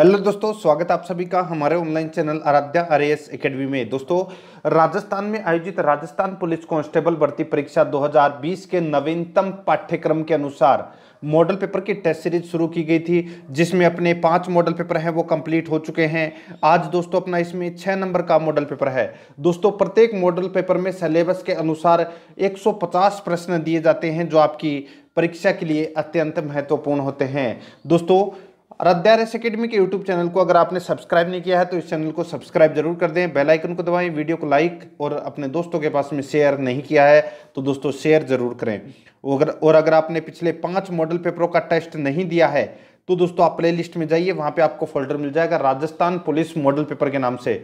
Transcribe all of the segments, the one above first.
hello दोस्तों स्वागत आप सभी का हमारे online channel Aradhya R S academy में दोस्तों राजस्थान में आयोजित राजस्थान पुलिस कांस्टेबल भर्ती परीक्षा 2020 के नवीनतम पाठ्यक्रम के अनुसार मॉडल पेपर की टेस्ट सीरीज शुरू की गई थी जिसमें अपने पांच मॉडल पेपर हैं वो कंप्लीट हो चुके हैं आज दोस्तों अपना इसमें छः नंबर का मॉडल पेपर है दोस्तों प्रत्येक मॉडल पेपर में सिलेबस के अनुसार एक प्रश्न दिए जाते हैं जो आपकी परीक्षा के लिए अत्यंत महत्वपूर्ण होते हैं दोस्तों और एस अकेडमी के यूट्यूब चैनल को अगर आपने सब्सक्राइब नहीं किया है तो इस चैनल को सब्सक्राइब जरूर कर दें बेल आइकन को दबाएं वीडियो को लाइक और अपने दोस्तों के पास में शेयर नहीं किया है तो दोस्तों शेयर जरूर करें और और अगर आपने पिछले पाँच मॉडल पेपरों का टेस्ट नहीं दिया है तो दोस्तों आप प्ले लिस्ट में जाइए वहाँ पर आपको फोल्डर मिल जाएगा राजस्थान पुलिस मॉडल पेपर के नाम से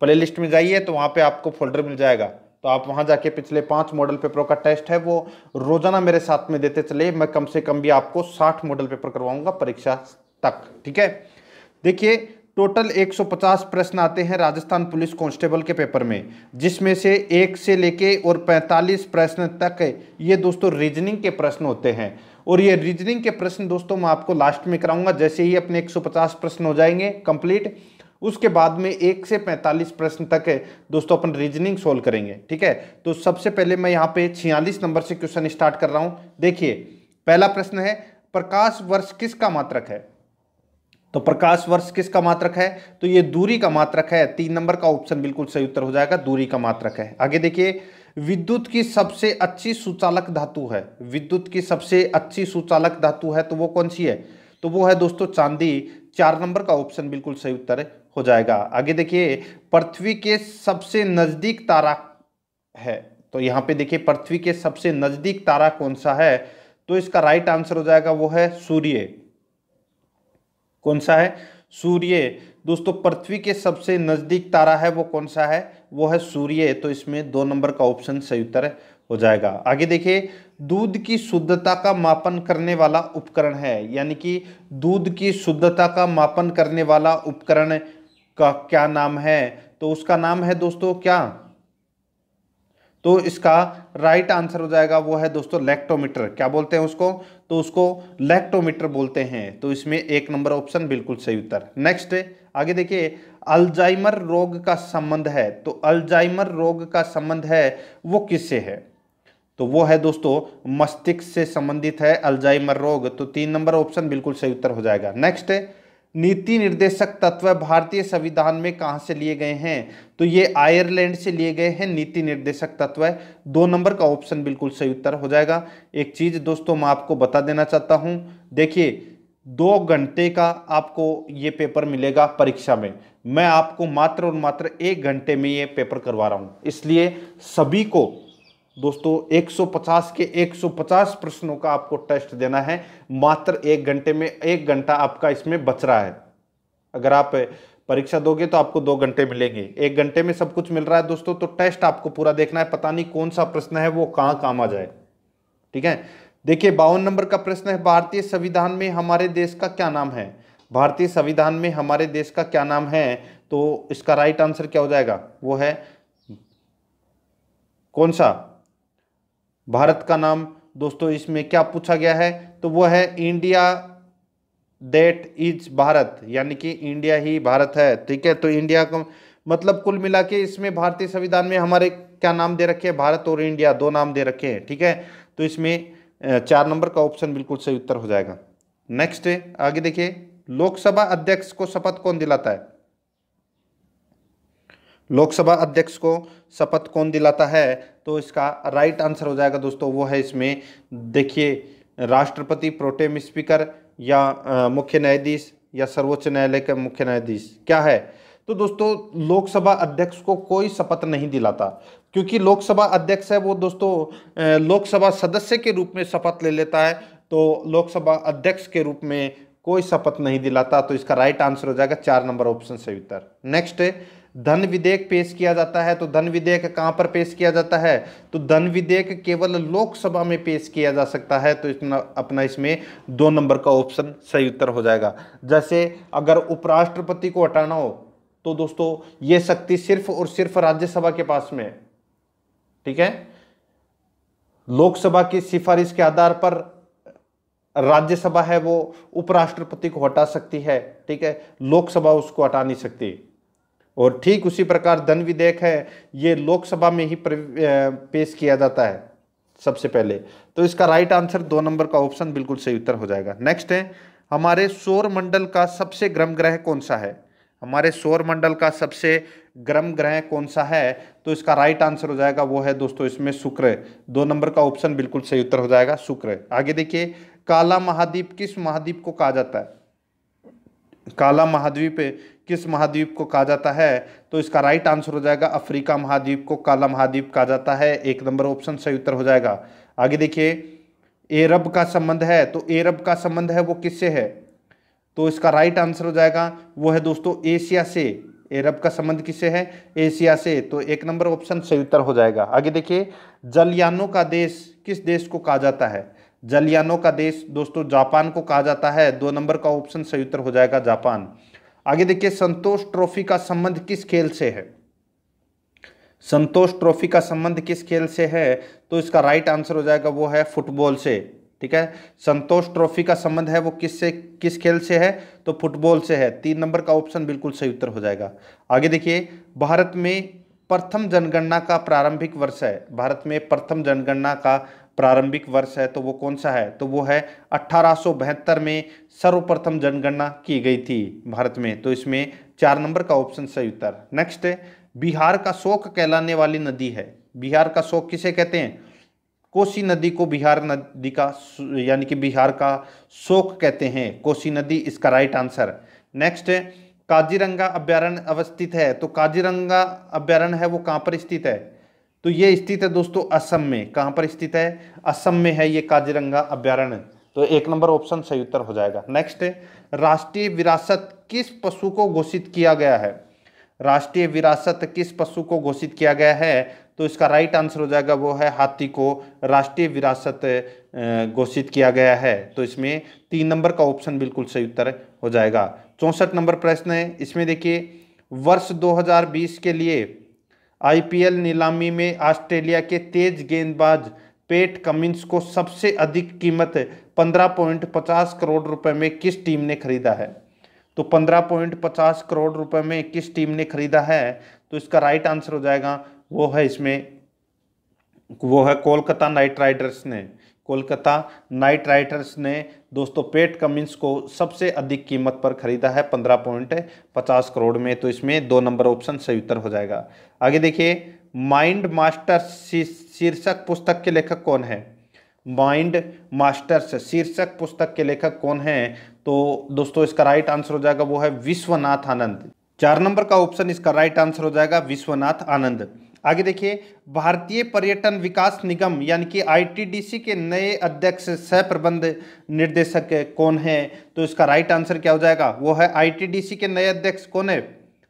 प्ले लिस्ट में जाइए तो वहाँ पर आपको फोल्डर मिल जाएगा तो आप वहाँ जाके पिछले पांच मॉडल पेपरों का टेस्ट है वो रोजाना मेरे साथ में देते चले मैं कम से कम भी आपको साठ मॉडल पेपर करवाऊंगा परीक्षा तक ठीक है देखिए टोटल 150 प्रश्न आते हैं राजस्थान पुलिस कांस्टेबल के पेपर में जिसमें से एक से लेके और 45 प्रश्न तक ये दोस्तों रीजनिंग के प्रश्न होते हैं और ये रीजनिंग के प्रश्न दोस्तों मैं आपको लास्ट में कराऊंगा जैसे ही अपने 150 प्रश्न हो जाएंगे कंप्लीट उसके बाद में एक से 45 प्रश्न तक है दोस्तों अपन रीजनिंग सोल्व करेंगे ठीक है तो सबसे पहले मैं यहाँ पे छियालीस नंबर से क्वेश्चन स्टार्ट कर रहा हूँ देखिए पहला प्रश्न है प्रकाश वर्ष किसका मात्रक है तो प्रकाश वर्ष किसका मात्रक है तो ये दूरी का मात्रक है तीन नंबर का ऑप्शन बिल्कुल सही उत्तर हो जाएगा दूरी का मात्रक है आगे देखिए विद्युत की सबसे अच्छी सुचालक धातु है विद्युत की सबसे अच्छी सुचालक धातु है तो वो कौन सी है तो वो है दोस्तों चांदी चार नंबर का ऑप्शन बिल्कुल सही उत्तर हो जाएगा आगे देखिए पृथ्वी के सबसे नज़दीक तारा है तो यहाँ पे देखिए पृथ्वी के सबसे नज़दीक तारा कौन सा है तो इसका राइट आंसर हो जाएगा वो है सूर्य कौन सा है सूर्य दोस्तों पृथ्वी के सबसे नज़दीक तारा है वो कौन सा है वो है सूर्य तो इसमें दो नंबर का ऑप्शन सही उत्तर हो जाएगा आगे देखिए दूध की शुद्धता का मापन करने वाला उपकरण है यानी कि दूध की शुद्धता का मापन करने वाला उपकरण का क्या नाम है तो उसका नाम है दोस्तों क्या तो इसका राइट आंसर हो जाएगा वो है दोस्तों लैक्टोमीटर क्या बोलते हैं उसको तो उसको लैक्टोमीटर बोलते हैं तो इसमें एक नंबर ऑप्शन बिल्कुल सही उत्तर नेक्स्ट आगे देखिए अल्जाइमर रोग का संबंध है तो अल्जाइमर रोग का संबंध है वो किससे है तो वो है दोस्तों मस्तिष्क से संबंधित है अल्जाइमर रोग तो तीन नंबर ऑप्शन बिल्कुल सही उत्तर हो जाएगा नेक्स्ट नीति निर्देशक तत्व भारतीय संविधान में कहाँ से लिए गए हैं तो ये आयरलैंड से लिए गए हैं नीति निर्देशक तत्व दो नंबर का ऑप्शन बिल्कुल सही उत्तर हो जाएगा एक चीज़ दोस्तों मैं आपको बता देना चाहता हूँ देखिए दो घंटे का आपको ये पेपर मिलेगा परीक्षा में मैं आपको मात्र और मात्र एक घंटे में ये पेपर करवा रहा हूँ इसलिए सभी को दोस्तों 150 के 150 प्रश्नों का आपको टेस्ट देना है मात्र एक घंटे में एक घंटा आपका इसमें बच रहा है अगर आप परीक्षा दोगे तो आपको दो घंटे मिलेंगे एक घंटे में सब कुछ मिल रहा है दोस्तों तो टेस्ट आपको पूरा देखना है पता नहीं कौन सा प्रश्न है वो कहाँ काम आ जाए ठीक है देखिए बावन नंबर का प्रश्न है भारतीय संविधान में हमारे देश का क्या नाम है भारतीय संविधान में हमारे देश का क्या नाम है तो इसका राइट आंसर क्या हो जाएगा वो है कौन सा भारत का नाम दोस्तों इसमें क्या पूछा गया है तो वो है इंडिया देट इज भारत यानी कि इंडिया ही भारत है ठीक है तो इंडिया का मतलब कुल मिला के इसमें भारतीय संविधान में हमारे क्या नाम दे रखे हैं भारत और इंडिया दो नाम दे रखे हैं ठीक है तो इसमें चार नंबर का ऑप्शन बिल्कुल सही उत्तर हो जाएगा नेक्स्ट आगे देखिए लोकसभा अध्यक्ष को शपथ कौन दिलाता है लोकसभा अध्यक्ष को शपथ कौन दिलाता है तो इसका राइट आंसर हो जाएगा दोस्तों वो है इसमें देखिए राष्ट्रपति प्रोटेम स्पीकर या मुख्य न्यायाधीश या सर्वोच्च न्यायालय के मुख्य न्यायाधीश क्या है तो दोस्तों लोकसभा अध्यक्ष को कोई शपथ नहीं दिलाता क्योंकि लोकसभा अध्यक्ष है वो दोस्तों लोकसभा सदस्य के रूप में शपथ ले लेता है तो लोकसभा अध्यक्ष के रूप में कोई शपथ नहीं दिलाता तो इसका राइट आंसर हो जाएगा चार नंबर ऑप्शन सही उत्तर नेक्स्ट है धन विधेयक पेश किया जाता है तो धन विधेयक कहाँ पर पेश किया जाता है तो धन विधेयक केवल लोकसभा में पेश किया जा सकता है तो इसमें अपना इसमें दो नंबर का ऑप्शन सही उत्तर हो जाएगा जैसे अगर उपराष्ट्रपति को हटाना हो तो दोस्तों ये शक्ति सिर्फ और सिर्फ राज्यसभा के पास में ठीक है लोकसभा की सिफारिश के आधार पर राज्यसभा है वो उपराष्ट्रपति को हटा सकती है ठीक है लोकसभा उसको हटा नहीं सकती और ठीक उसी प्रकार धन विधेयक है ये लोकसभा में ही पेश किया जाता है सबसे पहले तो इसका राइट आंसर दो नंबर का ऑप्शन बिल्कुल सही उत्तर हो जाएगा नेक्स्ट है हमारे सौर मंडल का सबसे गर्म ग्रह कौन सा है हमारे सौर मंडल का सबसे गर्म ग्रह कौन सा है तो इसका राइट आंसर हो जाएगा वो है दोस्तों इसमें शुक्र दो नंबर का ऑप्शन बिल्कुल सही उत्तर हो जाएगा शुक्र आगे देखिए काला महाद्वीप किस महाद्वीप को कहा जाता है काला महाद्वीप किस महाद्वीप को कहा जाता है तो इसका राइट आंसर हो जाएगा अफ्रीका महाद्वीप को काला महाद्वीप कहा जाता है एक नंबर ऑप्शन सही उत्तर हो जाएगा आगे देखिए एरब का संबंध है तो एरब का संबंध है वो किससे है तो इसका राइट आंसर हो जाएगा वो है दोस्तों एशिया से एरब का संबंध किससे है एशिया से तो एक नंबर ऑप्शन सही उत्तर हो जाएगा आगे देखिए जलयानों का देश किस देश को कहा जाता है जलयानों का देश दोस्तों जापान को कहा जाता है दो नंबर का ऑप्शन सही उत्तर हो जाएगा जापान आगे देखिए संतोष ट्रॉफी का संबंध किस खेल से है संतोष ट्रॉफी का संबंध किस खेल से है तो इसका राइट आंसर हो जाएगा वो है फुटबॉल से ठीक है संतोष ट्रॉफी का संबंध है वो किस से किस खेल से है तो फुटबॉल से है तीन नंबर का ऑप्शन बिल्कुल सही उत्तर हो जाएगा आगे देखिए भारत में प्रथम जनगणना का प्रारंभिक वर्ष है भारत में प्रथम जनगणना का प्रारंभिक वर्ष है तो वो कौन सा है तो वो है अट्ठारह में सर्वप्रथम जनगणना की गई थी भारत में तो इसमें चार नंबर का ऑप्शन सही उत्तर नेक्स्ट बिहार का शोक कहलाने वाली नदी है बिहार का शोक किसे कहते हैं कोसी नदी को बिहार नदी का यानी कि बिहार का शोक कहते हैं कोसी नदी इसका राइट आंसर नेक्स्ट काजीरंगा अभ्यारण्य अवस्थित है तो काजीरंगा अभ्यारण्य है वो कहाँ पर स्थित है तो ये स्थित है दोस्तों असम में कहाँ पर स्थित है असम में है ये काजीरंगा अभ्यारण्य तो एक नंबर ऑप्शन सही उत्तर हो जाएगा नेक्स्ट राष्ट्रीय विरासत किस पशु को घोषित किया गया है राष्ट्रीय विरासत किस पशु को घोषित किया गया है तो इसका राइट आंसर हो जाएगा वो है हाथी को राष्ट्रीय विरासत घोषित किया गया है तो इसमें तीन नंबर का ऑप्शन बिल्कुल सही उत्तर हो जाएगा चौंसठ नंबर प्रश्न है इसमें देखिए वर्ष 2020 के लिए आईपीएल नीलामी में ऑस्ट्रेलिया के तेज गेंदबाज पेट कमिंस को सबसे अधिक कीमत 15.50 करोड़ रुपए में किस टीम ने खरीदा है तो 15.50 करोड़ रुपए में किस टीम ने खरीदा है तो इसका राइट आंसर हो जाएगा वो है इसमें वो है कोलकाता नाइट राइडर्स ने कोलकाता नाइट राइडर्स ने दोस्तों पेट कमिंस को सबसे अधिक कीमत पर खरीदा है पंद्रह पॉइंट पचास करोड़ में तो इसमें दो नंबर ऑप्शन सही उत्तर हो जाएगा आगे देखिए माइंड मास्टर शीर्षक पुस्तक के लेखक कौन है माइंड मास्टर्स शीर्षक पुस्तक के लेखक कौन है तो दोस्तों इसका राइट आंसर हो जाएगा वो है विश्वनाथ आनंद चार नंबर का ऑप्शन इसका राइट आंसर हो जाएगा विश्वनाथ आनंद आगे देखिए भारतीय पर्यटन विकास निगम यानी कि आईटीडीसी के नए अध्यक्ष सह प्रबंध निर्देशक कौन है तो इसका राइट आंसर क्या हो जाएगा वो है आईटीडीसी के नए अध्यक्ष कौन है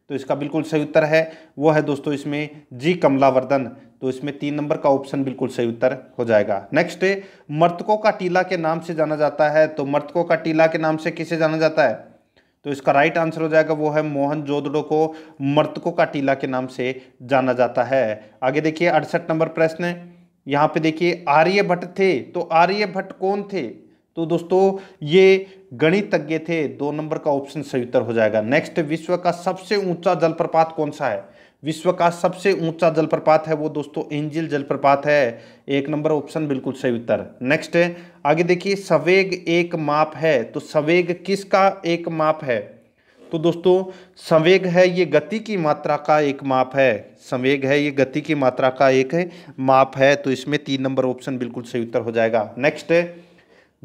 तो इसका बिल्कुल सही उत्तर है वो है दोस्तों इसमें जी कमलावर्धन तो इसमें तीन नंबर का ऑप्शन बिल्कुल सही उत्तर हो जाएगा नेक्स्ट मृतकों का टीला के नाम से जाना जाता है तो मृतकों का टीला के नाम से किसे जाना जाता है तो इसका राइट आंसर हो जाएगा वो है मोहन जोदड़ो को मृतकों का टीला के नाम से जाना जाता है आगे देखिए अड़सठ नंबर प्रश्न यहाँ पे देखिए आर्यभट्ट थे तो आर्यभट्ट कौन थे तो दोस्तों ये गणितज्ञ थे दो नंबर का ऑप्शन सही उत्तर हो जाएगा नेक्स्ट विश्व का सबसे ऊंचा जलप्रपात कौन सा है विश्व का सबसे ऊंचा जलप्रपात है वो दोस्तों एंजिल जलप्रपात है एक नंबर ऑप्शन बिल्कुल सही उत्तर नेक्स्ट है आगे देखिए सवेग एक माप है तो सवेग किसका एक माप है तो दोस्तों संवेग है ये गति की मात्रा का एक माप है संवेग है ये गति की मात्रा का एक है, माप है तो इसमें तीन नंबर ऑप्शन बिल्कुल सही उत्तर हो जाएगा नेक्स्ट है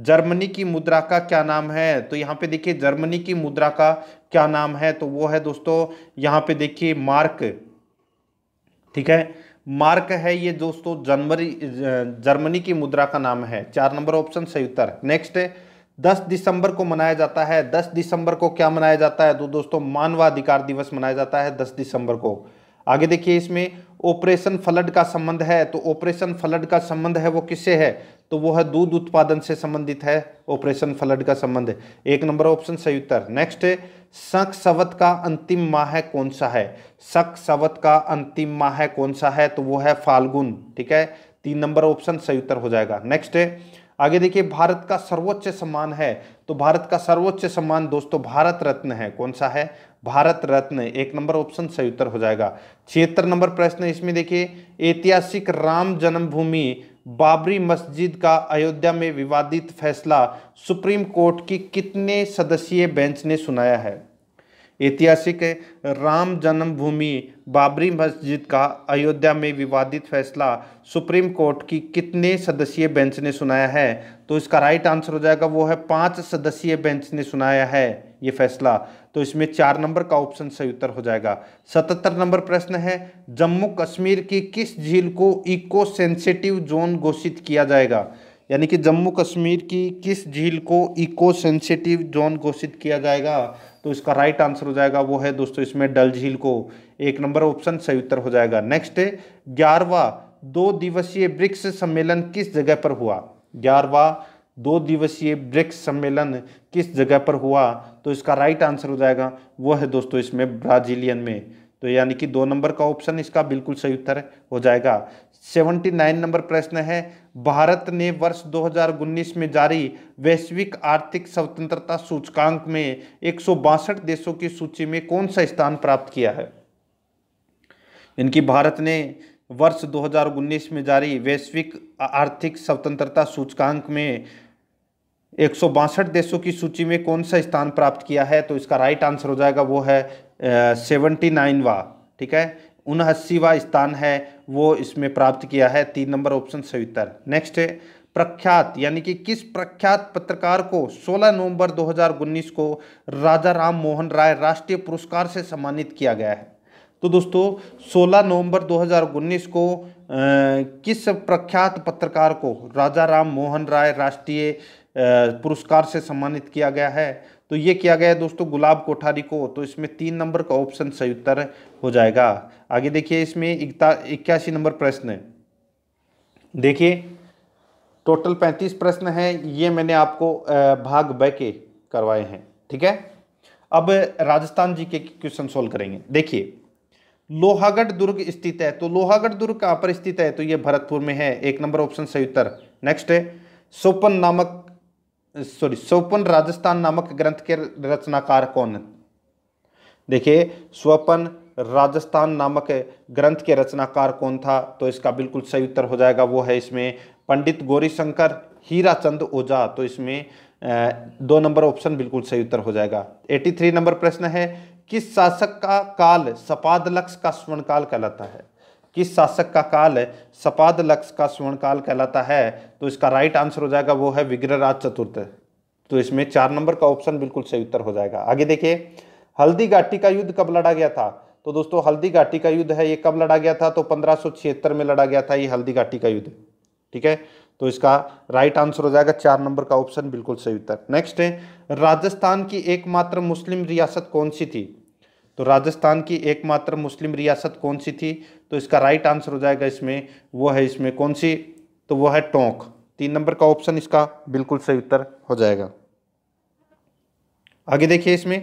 जर्मनी की मुद्रा का क्या नाम है तो यहाँ पे देखिए जर्मनी की मुद्रा का क्या नाम है तो वो है दोस्तों यहाँ पे देखिए मार्क ठीक है मार्क है ये दोस्तों जनवरी जर्मनी की मुद्रा का नाम है चार नंबर ऑप्शन सही उत्तर नेक्स्ट है दस दिसंबर को मनाया जाता है दस दिसंबर को क्या मनाया जाता है तो दोस्तों मानवाधिकार दिवस मनाया जाता है दस दिसंबर को आगे देखिए इसमें ऑपरेशन फ्लड का संबंध है तो ऑपरेशन फ्लड का संबंध है वो किससे है तो वो है दूध उत्पादन से संबंधित है ऑपरेशन फ्लड का संबंध एक नंबर ऑप्शन सही उत्तर नेक्स्ट शक सवत का अंतिम माह कौन सा है शक सवत का अंतिम माह कौन सा है तो वो है फाल्गुन ठीक है तीन नंबर ऑप्शन सही उत्तर हो जाएगा नेक्स्ट आगे देखिए भारत का सर्वोच्च सम्मान है तो भारत का सर्वोच्च सम्मान दोस्तों भारत रत्न है कौन सा है भारत रत्न एक नंबर ऑप्शन सही उत्तर हो जाएगा छिहत्तर नंबर प्रश्न इसमें देखिए ऐतिहासिक राम जन्मभूमि बाबरी मस्जिद का अयोध्या में विवादित फैसला सुप्रीम कोर्ट की कितने सदस्यीय बेंच ने सुनाया है ऐतिहासिक राम जन्मभूमि बाबरी मस्जिद का अयोध्या में विवादित फैसला सुप्रीम कोर्ट की कितने सदस्यीय बेंच ने सुनाया है तो इसका राइट आंसर हो जाएगा वो है पांच सदस्यीय बेंच ने सुनाया है ये फैसला तो इसमें चार नंबर का ऑप्शन सही उत्तर हो जाएगा सतहत्तर नंबर प्रश्न है जम्मू कश्मीर की किस झील को इको सेंसिटिव जोन घोषित किया जाएगा यानी कि जम्मू कश्मीर की किस झील को इको सेंसिटिव जोन घोषित किया जाएगा तो इसका राइट आंसर हो जाएगा वो है दोस्तों इसमें डल झील को एक नंबर ऑप्शन सही उत्तर हो जाएगा नेक्स्ट ग्यारहवा दो दिवसीय ब्रिक्स सम्मेलन किस जगह पर हुआ ग्यारहवा दो दिवसीय ब्रिक्स सम्मेलन किस जगह पर हुआ तो इसका राइट आंसर हो जाएगा वो है दोस्तों इसमें ब्राजीलियन में तो यानी कि दो नंबर का ऑप्शन इसका बिल्कुल सही उत्तर हो जाएगा सेवेंटी नाइन नंबर प्रश्न है भारत ने वर्ष 2019 में जारी वैश्विक आर्थिक स्वतंत्रता सूचकांक में एक देशों की सूची में कौन सा स्थान प्राप्त किया है इनकी भारत ने वर्ष 2019 में जारी वैश्विक आर्थिक स्वतंत्रता सूचकांक में एक देशों की सूची में कौन सा स्थान प्राप्त किया है तो इसका राइट आंसर हो जाएगा वो है सेवेंटी नाइनवा ठीक है उनहस्सीवा स्थान है वो इसमें प्राप्त किया है तीन नंबर ऑप्शन सवितर नेक्स्ट है प्रख्यात यानी कि किस प्रख्यात पत्रकार को 16 नवंबर 2019 को राजा राम मोहन राय राष्ट्रीय पुरस्कार से सम्मानित किया गया है तो दोस्तों 16 नवंबर 2019 को किस प्रख्यात पत्रकार को राजा राम मोहन राय राष्ट्रीय पुरस्कार से सम्मानित किया गया है तो ये किया गया है दोस्तों गुलाब कोठारी को तो इसमें तीन नंबर का ऑप्शन सही उत्तर हो जाएगा आगे देखिए इसमें इक्यासी नंबर प्रश्न देखिए टोटल पैंतीस प्रश्न हैं ये मैंने आपको भाग ब के करवाए हैं ठीक है अब राजस्थान जी के क्वेश्चन सोल्व करेंगे देखिए लोहागढ़ दुर्ग स्थित है तो लोहागढ़ दुर्ग कहाँ पर स्थित है तो ये भरतपुर में है एक नंबर ऑप्शन सही उत्तर नेक्स्ट है सोपन नामक सॉरी सोपन राजस्थान नामक ग्रंथ के रचनाकार कौन देखिए स्वपन राजस्थान नामक ग्रंथ के रचनाकार कौन था तो इसका बिल्कुल सही उत्तर हो जाएगा वो है इसमें पंडित गौरीशंकर हीराचंद ओझा तो इसमें दो नंबर ऑप्शन बिल्कुल सही उत्तर हो जाएगा 83 नंबर प्रश्न है किस शासक का काल सपाद लक्ष का स्वर्ण काल कहलाता है किस शासक का काल सपाद लक्ष का स्वर्ण काल कहलाता है तो इसका राइट आंसर हो जाएगा वो है विग्रहराज चतुर्थ तो इसमें चार नंबर का ऑप्शन बिल्कुल सही उत्तर हो जाएगा आगे देखिए हल्दी घाटी का युद्ध कब लड़ा गया था तो दोस्तों हल्दी घाटी का युद्ध है ये कब लड़ा गया था तो पंद्रह में लड़ा गया था ये हल्दी घाटी का युद्ध ठीक है तो इसका राइट आंसर हो जाएगा चार नंबर का ऑप्शन बिल्कुल सही उत्तर नेक्स्ट है राजस्थान की एकमात्र मुस्लिम रियासत कौन सी थी तो राजस्थान की एकमात्र मुस्लिम रियासत कौन सी थी तो इसका राइट आंसर हो जाएगा इसमें वो है इसमें कौन सी तो वो है टोंक तीन नंबर का ऑप्शन इसका बिल्कुल सही उत्तर हो जाएगा आगे देखिए इसमें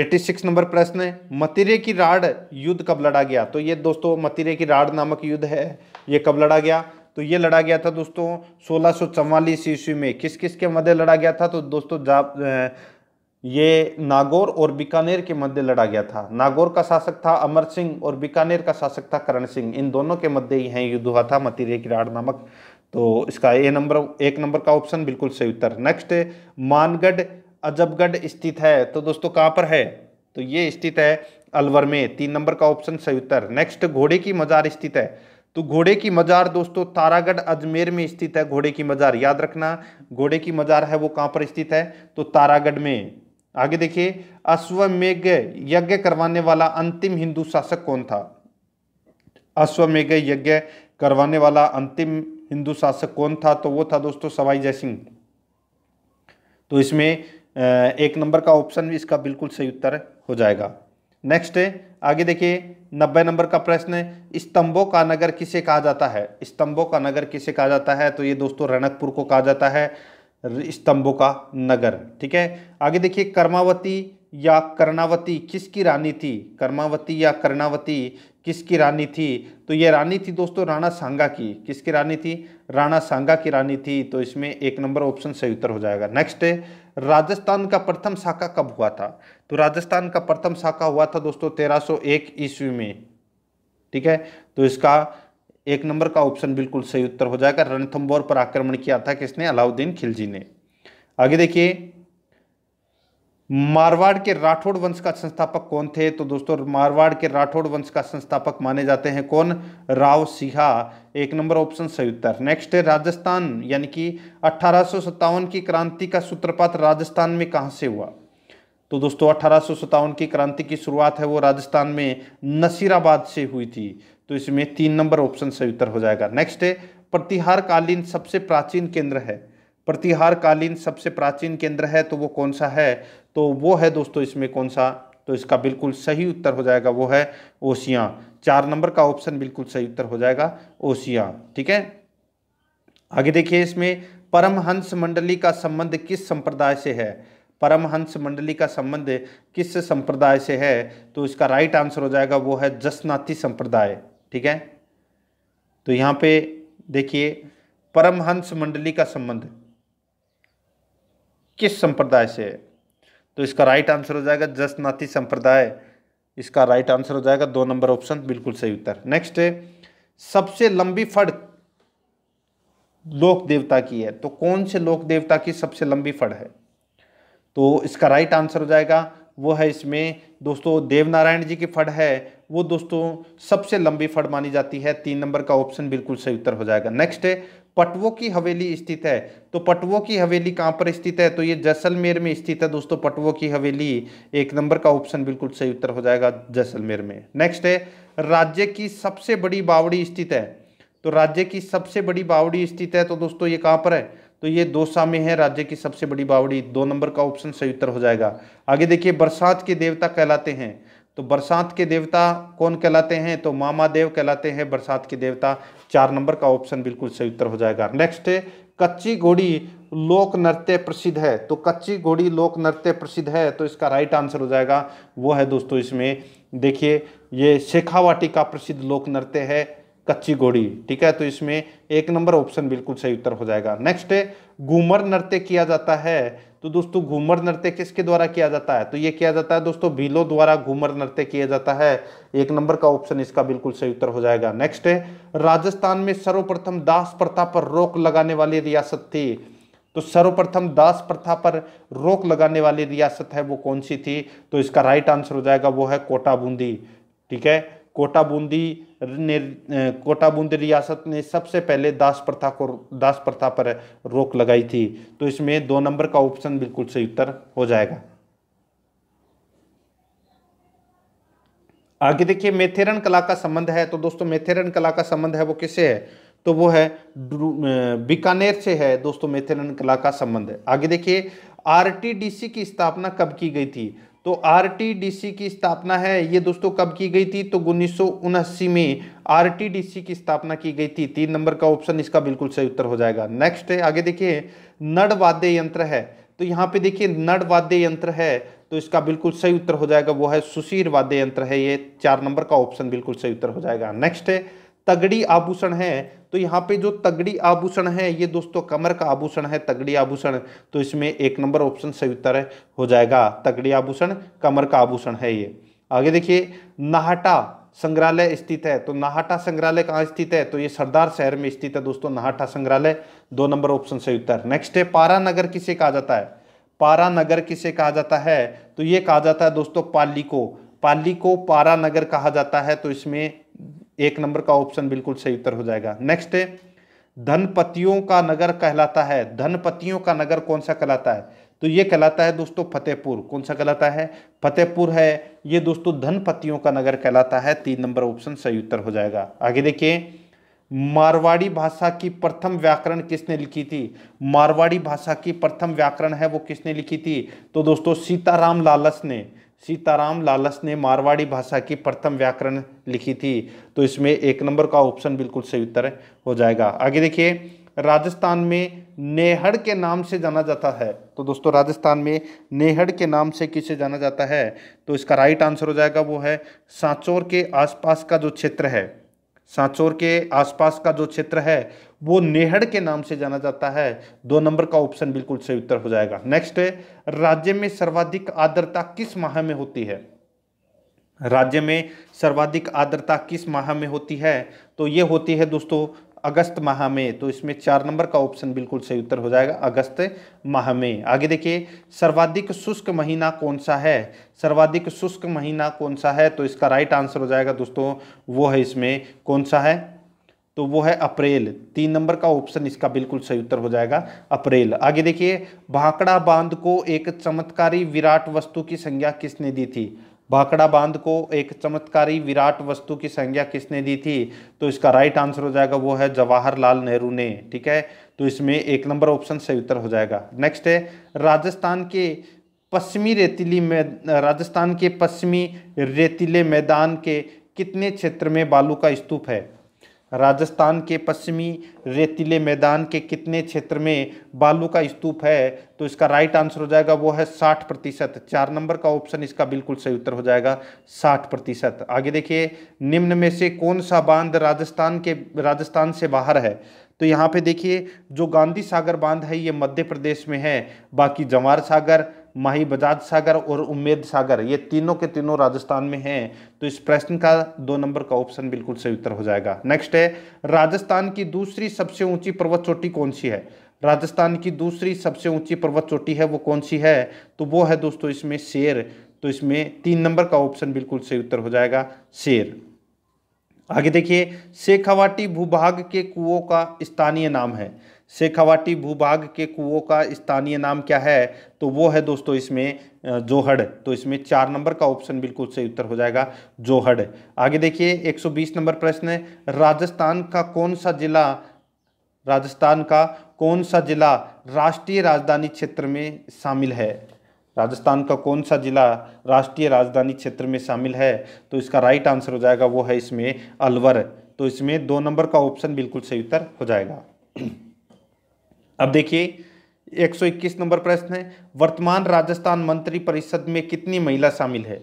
86 नंबर प्रश्न है मतिरे की राड युद्ध कब लड़ा गया तो ये दोस्तों मतिरे की राड नामक युद्ध है ये कब लड़ा गया तो ये लड़ा गया था दोस्तों सोलह सौ ईस्वी में किस किस के मध्य लड़ा गया था तो दोस्तों ये नागौर और बीकानेर के मध्य लड़ा गया था नागौर का शासक था अमर सिंह और बीकानेर का शासक था करण सिंह इन दोनों के मध्य यहाँ युद्ध हुआ था मतिरे की राड नामक तो इसका ए नंबर एक नंबर का ऑप्शन बिल्कुल सही उत्तर नेक्स्ट मानगढ़ अजबगढ़ स्थित है तो दोस्तों कहाँ पर है तो ये स्थित है अलवर में तीन नंबर का ऑप्शन सही उत्तर नेक्स्ट घोड़े की मजार स्थित है तो घोड़े की मजार दोस्तों तारागढ़ अजमेर में स्थित है घोड़े की मजार याद रखना घोड़े की मजार है वो कहाँ पर स्थित है तो तारागढ़ में आगे देखिए अश्वमेघ यज्ञ करवाने वाला अंतिम हिंदू शासक कौन था अश्वमेघ यज्ञ करवाने वाला अंतिम हिंदू शासक कौन था तो वो था दोस्तों सवाई जय सिंह तो इसमें एक नंबर का ऑप्शन भी इसका बिल्कुल सही उत्तर हो जाएगा नेक्स्ट है आगे देखिए नब्बे नंबर का प्रश्न है स्तंभों का नगर किसे कहा जाता है स्तंभों का नगर किसे कहा जाता है तो ये दोस्तों रणकपुर को कहा जाता है स्तंभों का नगर ठीक है आगे देखिए कर्मावती या कर्णावती किसकी रानी थी कर्मावती या कर्णावती किसकी रानी थी तो ये रानी थी दोस्तों राणा सांगा की किसकी रानी थी राणा सांगा की रानी थी तो इसमें एक नंबर ऑप्शन सही उत्तर हो जाएगा नेक्स्ट है राजस्थान का प्रथम शाखा कब हुआ था तो राजस्थान का प्रथम शाखा हुआ था दोस्तों 1301 ईस्वी में ठीक है तो इसका एक नंबर का ऑप्शन बिल्कुल सही उत्तर हो जाएगा रणथम्बोर पर आक्रमण किया था किसने अलाउद्दीन खिलजी ने आगे देखिए मारवाड़ के राठौड़ वंश का संस्थापक कौन थे तो दोस्तों मारवाड़ के राठौड़ वंश का संस्थापक माने जाते हैं कौन राव सिहा एक नंबर ऑप्शन सही उत्तर नेक्स्ट है राजस्थान यानी कि अट्ठारह की क्रांति का सूत्रपात राजस्थान में कहाँ से हुआ तो दोस्तों अठारह की क्रांति की शुरुआत है वो राजस्थान में नसीराबाद से हुई थी तो इसमें तीन नंबर ऑप्शन सही उत्तर हो जाएगा नेक्स्ट है प्रतिहार कालीन सबसे प्राचीन केंद्र है प्रतिहार कालीन सबसे प्राचीन केंद्र है तो वो कौन सा है तो वो है दोस्तों इसमें कौन सा तो इसका बिल्कुल सही उत्तर हो जाएगा वो है ओसियाँ चार नंबर का ऑप्शन बिल्कुल सही उत्तर हो जाएगा ओसियाँ ठीक है आगे देखिए इसमें परमहंस मंडली का संबंध किस संप्रदाय से है परमहंस मंडली का संबंध किस संप्रदाय से है तो इसका राइट आंसर हो जाएगा वो है जसनाती संप्रदाय ठीक है तो यहाँ पे देखिए परमहंस मंडली का संबंध किस संप्रदाय से है तो इसका राइट आंसर हो जाएगा जसनाती संप्रदाय इसका राइट आंसर हो जाएगा दो नंबर ऑप्शन बिल्कुल सही उत्तर नेक्स्ट है सबसे लंबी फड़ लोक देवता की है तो कौन से लोक देवता की सबसे लंबी फड़ है तो इसका राइट आंसर हो जाएगा वो है इसमें दोस्तों देवनारायण जी की फड़ है वो दोस्तों सबसे लंबी फड़ मानी जाती है तीन नंबर का ऑप्शन बिल्कुल सही उत्तर हो जाएगा नेक्स्ट है पटवों की हवेली स्थित है तो पटवो की हवेली कहाँ पर स्थित है तो ये जैसलमेर में स्थित है दोस्तों पटवों की हवेली एक नंबर का ऑप्शन बिल्कुल सही उत्तर हो जाएगा जैसलमेर में नेक्स्ट है राज्य की सबसे बड़ी बावड़ी स्थित है तो राज्य की सबसे बड़ी बावड़ी स्थित है तो दोस्तों ये कहाँ पर है तो ये दोसा में है राज्य की सबसे बड़ी बावड़ी दो नंबर का ऑप्शन सही उत्तर हो जाएगा आगे देखिए बरसात के देवता कहलाते हैं तो बरसात के देवता कौन कहलाते हैं तो मामा देव कहलाते हैं बरसात के देवता चार नंबर का ऑप्शन बिल्कुल सही उत्तर हो जाएगा नेक्स्ट है कच्ची घोड़ी लोक नृत्य प्रसिद्ध है तो कच्ची घोड़ी लोक नृत्य प्रसिद्ध है तो इसका राइट आंसर हो जाएगा वो है दोस्तों इसमें देखिए ये शेखावाटी का प्रसिद्ध लोक नृत्य है कच्ची घोड़ी ठीक है तो इसमें एक नंबर ऑप्शन बिल्कुल सही उत्तर हो जाएगा नेक्स्ट है घूमर नृत्य किया जाता है तो दोस्तों घूमर नृत्य किसके द्वारा किया जाता है तो ये किया जाता है दोस्तों भीलो द्वारा घूमर नृत्य किया जाता है एक नंबर का ऑप्शन इसका बिल्कुल सही उत्तर हो जाएगा नेक्स्ट है राजस्थान में सर्वप्रथम दास प्रथा पर रोक लगाने वाली रियासत थी तो सर्वप्रथम दास प्रथा पर रोक लगाने वाली रियासत है वो कौन सी थी तो इसका राइट आंसर हो जाएगा वो है कोटा बूंदी ठीक है कोटा बूंदी ने कोटा बूंदी रियासत ने सबसे पहले दास प्रथा को दास प्रथा पर रोक लगाई थी तो इसमें दो नंबर का ऑप्शन बिल्कुल सही उत्तर हो जाएगा आगे देखिए मेथेरन कला का संबंध है तो दोस्तों मेथेरन कला का संबंध है वो किससे है तो वो है बीकानेर से है दोस्तों मेथेरन कला का संबंध है आगे देखिए आरटीडीसी की स्थापना कब की गई थी तो आरटीडीसी की स्थापना है ये दोस्तों कब की गई थी तो उन्नीस में आरटीडीसी की स्थापना की गई थी तीन नंबर का ऑप्शन इसका बिल्कुल सही उत्तर हो जाएगा नेक्स्ट है आगे देखिए नड वाद्य यंत्र है तो यहाँ पे देखिए नड वाद्य यंत्र है तो इसका बिल्कुल सही उत्तर हो जाएगा वो है सुशीर वाद्य यंत्र है ये चार नंबर का ऑप्शन बिल्कुल सही उत्तर हो जाएगा नेक्स्ट है तगड़ी आभूषण है तो यहाँ पे जो तगड़ी आभूषण है ये दोस्तों कमर का आभूषण है तगड़ी आभूषण तो इसमें एक नंबर ऑप्शन सही उत्तर हो जाएगा तगड़ी आभूषण कमर का आभूषण है ये आगे देखिए नाहटा संग्रहालय स्थित है तो नाहटा संग्रहालय कहाँ स्थित है तो ये सरदार शहर में स्थित है दोस्तों नाहटा संग्रहालय दो नंबर ऑप्शन सही उत्तर नेक्स्ट है पारा नगर किसे कहा जाता है पारा नगर किसे कहा जाता है तो ये कहा जाता है दोस्तों पाली को पाली को पारा नगर कहा जाता है तो इसमें एक नंबर का ऑप्शन बिल्कुल सही उत्तर हो जाएगा नेक्स्ट है धनपतियों का नगर कहलाता है धनपतियों का नगर कौन सा कहलाता है तो ये कहलाता है दोस्तों फतेहपुर कौन सा कहलाता है फतेहपुर है ये दोस्तों धनपतियों का नगर कहलाता है तीन नंबर ऑप्शन सही उत्तर हो जाएगा आगे देखिए मारवाड़ी भाषा की प्रथम व्याकरण किसने लिखी थी मारवाड़ी भाषा की प्रथम व्याकरण है वो किसने लिखी थी तो दोस्तों सीताराम लालस ने सीताराम लालस ने मारवाड़ी भाषा की प्रथम व्याकरण लिखी थी तो इसमें एक नंबर का ऑप्शन बिल्कुल सही उत्तर हो जाएगा आगे देखिए राजस्थान में नेहड़ के नाम से जाना जाता है तो दोस्तों राजस्थान में नेहड़ के नाम से किसे जाना जाता है तो इसका राइट आंसर हो जाएगा वो है सांचौर के आसपास का जो क्षेत्र है सांचौर के आसपास का जो क्षेत्र है वो नेहड़ के नाम से जाना जाता है दो नंबर का ऑप्शन बिल्कुल सही उत्तर हो जाएगा नेक्स्ट है राज्य में सर्वाधिक आर्द्रता किस माह में होती है राज्य में सर्वाधिक आर्द्रता किस माह में होती है तो ये होती है दोस्तों अगस्त माह में तो इसमें चार नंबर का ऑप्शन बिल्कुल सही उत्तर हो जाएगा अगस्त माह में आगे देखिए सर्वाधिक शुष्क महीना कौन सा है सर्वाधिक शुष्क महीना कौन सा है तो इसका राइट आंसर हो जाएगा दोस्तों वो है इसमें कौन सा है तो वो है अप्रैल तीन नंबर का ऑप्शन इसका बिल्कुल सही उत्तर हो जाएगा अप्रैल आगे देखिए भाकड़ा बांध को एक चमत्कारी विराट वस्तु की संज्ञा किसने दी थी भाखड़ा बांध को एक चमत्कारी विराट वस्तु की संज्ञा किसने दी थी तो इसका राइट आंसर हो जाएगा वो है जवाहरलाल नेहरू ने ठीक है तो इसमें एक नंबर ऑप्शन सही उत्तर हो जाएगा नेक्स्ट है राजस्थान के पश्चिमी रेतीली में राजस्थान के पश्चिमी रेतीले मैदान के कितने क्षेत्र में बालू का स्तूप है राजस्थान के पश्चिमी रेतीले मैदान के कितने क्षेत्र में बालू का स्तूप है तो इसका राइट आंसर हो जाएगा वो है साठ प्रतिशत चार नंबर का ऑप्शन इसका बिल्कुल सही उत्तर हो जाएगा साठ प्रतिशत आगे देखिए निम्न में से कौन सा बांध राजस्थान के राजस्थान से बाहर है तो यहाँ पे देखिए जो गांधी सागर बांध है ये मध्य प्रदेश में है बाकी जवार सागर माही बजाज सागर और उम्मेद सागर ये तीनों के तीनों राजस्थान में हैं तो इस प्रश्न का दो नंबर का ऑप्शन बिल्कुल सही उत्तर हो जाएगा नेक्स्ट है राजस्थान की दूसरी सबसे ऊंची पर्वत चोटी कौन सी है राजस्थान की दूसरी सबसे ऊंची पर्वत चोटी है वो कौन सी है तो वो है दोस्तों इसमें शेर तो इसमें तीन नंबर का ऑप्शन बिल्कुल सही उत्तर हो जाएगा शेर आगे देखिए शेखावाटी भूभाग के कुओं का स्थानीय नाम है शेखावाटी भूभाग के कुओं का स्थानीय नाम क्या है तो वो है दोस्तों इसमें जोहड़ तो इसमें चार नंबर का ऑप्शन बिल्कुल सही उत्तर हो जाएगा जोहड़ आगे देखिए 120 नंबर प्रश्न है राजस्थान का कौन सा जिला राजस्थान का कौन सा जिला राष्ट्रीय राजधानी क्षेत्र में शामिल है राजस्थान का कौन सा जिला राष्ट्रीय राजधानी क्षेत्र में शामिल है तो इसका राइट आंसर हो जाएगा वो है इसमें अलवर तो इसमें दो नंबर का ऑप्शन बिल्कुल सही उत्तर हो जाएगा अब देखिए 121 नंबर प्रश्न है वर्तमान राजस्थान मंत्री परिषद में कितनी महिला शामिल है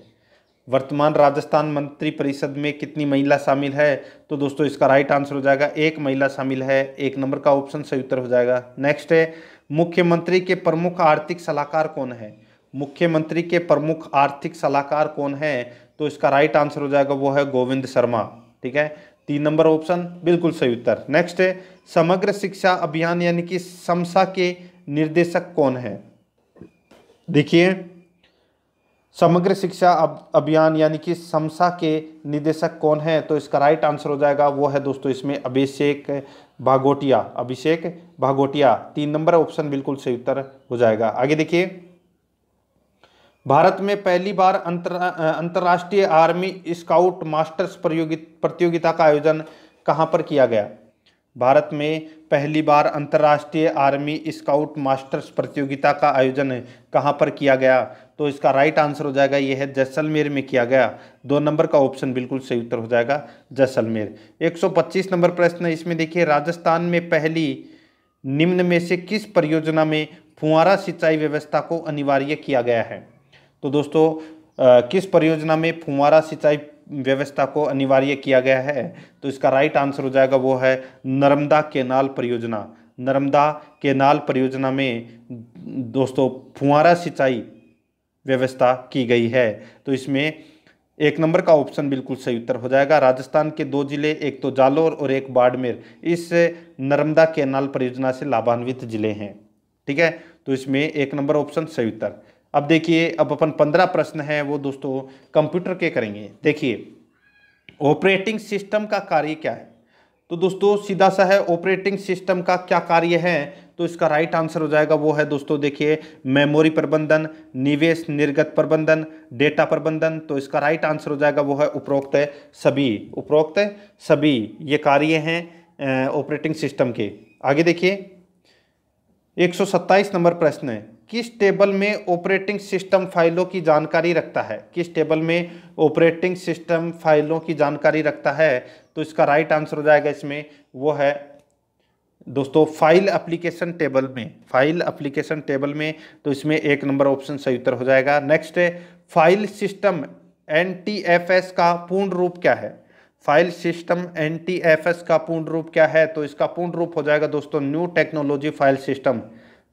वर्तमान राजस्थान मंत्री परिषद में कितनी महिला शामिल है तो दोस्तों इसका राइट आंसर हो जाएगा एक महिला शामिल है एक नंबर का ऑप्शन सही उत्तर हो जाएगा नेक्स्ट है मुख्यमंत्री के प्रमुख आर्थिक सलाहकार कौन है मुख्यमंत्री के प्रमुख आर्थिक सलाहकार कौन है तो इसका राइट आंसर हो जाएगा वो है गोविंद शर्मा ठीक है तीन नंबर ऑप्शन बिल्कुल सही उत्तर नेक्स्ट है समग्र शिक्षा अभियान यानी कि समसा के निर्देशक कौन है देखिए समग्र शिक्षा अभियान यानी कि समसा के निदेशक कौन है तो इसका राइट आंसर हो जाएगा वो है दोस्तों इसमें अभिषेक भागोटिया अभिषेक भागोटिया तीन नंबर ऑप्शन बिल्कुल सही उत्तर हो जाएगा आगे देखिए भारत में पहली बार अंतर अंतर्राष्ट्रीय आर्मी स्काउट मास्टर्स प्रतियोगिता का आयोजन कहां पर किया गया भारत में पहली बार अंतर्राष्ट्रीय आर्मी स्काउट मास्टर्स प्रतियोगिता का आयोजन कहाँ पर किया गया तो इसका राइट आंसर हो जाएगा यह है जैसलमेर में किया गया दो नंबर का ऑप्शन बिल्कुल सही उत्तर हो जाएगा जैसलमेर 125 नंबर प्रश्न इसमें देखिए राजस्थान में पहली निम्न में से किस परियोजना में फुआरा सिंचाई व्यवस्था को अनिवार्य किया गया है तो दोस्तों किस परियोजना में फुआरा सिंचाई व्यवस्था को अनिवार्य किया गया है तो इसका राइट आंसर हो जाएगा वो है नर्मदा केनाल परियोजना नर्मदा केनाल परियोजना में दोस्तों फुहारा सिंचाई व्यवस्था की गई है तो इसमें एक नंबर का ऑप्शन बिल्कुल सही उत्तर हो जाएगा राजस्थान के दो जिले एक तो जालोर और एक बाड़मेर इस नर्मदा केनाल परियोजना से लाभान्वित जिले हैं ठीक है तो इसमें एक नंबर ऑप्शन सही उत्तर अब देखिए अब अपन पंद्रह प्रश्न है वो दोस्तों कंप्यूटर के करेंगे देखिए ऑपरेटिंग सिस्टम का कार्य क्या है तो दोस्तों सीधा सा है ऑपरेटिंग सिस्टम का क्या कार्य है तो इसका राइट आंसर हो जाएगा वो है दोस्तों देखिए मेमोरी प्रबंधन निवेश निर्गत प्रबंधन डेटा प्रबंधन तो इसका राइट आंसर हो जाएगा वो है उपरोक्त सभी उपरोक्त सभी ये कार्य हैं ऑपरेटिंग सिस्टम के आगे देखिए एक नंबर प्रश्न है किस टेबल में ऑपरेटिंग सिस्टम फाइलों की जानकारी रखता है किस टेबल में ऑपरेटिंग सिस्टम फाइलों की जानकारी रखता है तो इसका राइट आंसर हो जाएगा इसमें वो है दोस्तों फाइल एप्लीकेशन टेबल में फाइल एप्लीकेशन टेबल में तो इसमें एक नंबर ऑप्शन सही उत्तर हो जाएगा नेक्स्ट है फाइल सिस्टम एन का पूर्ण रूप क्या है फाइल सिस्टम एन का पूर्ण रूप क्या है तो इसका पूर्ण रूप हो जाएगा दोस्तों new technology file system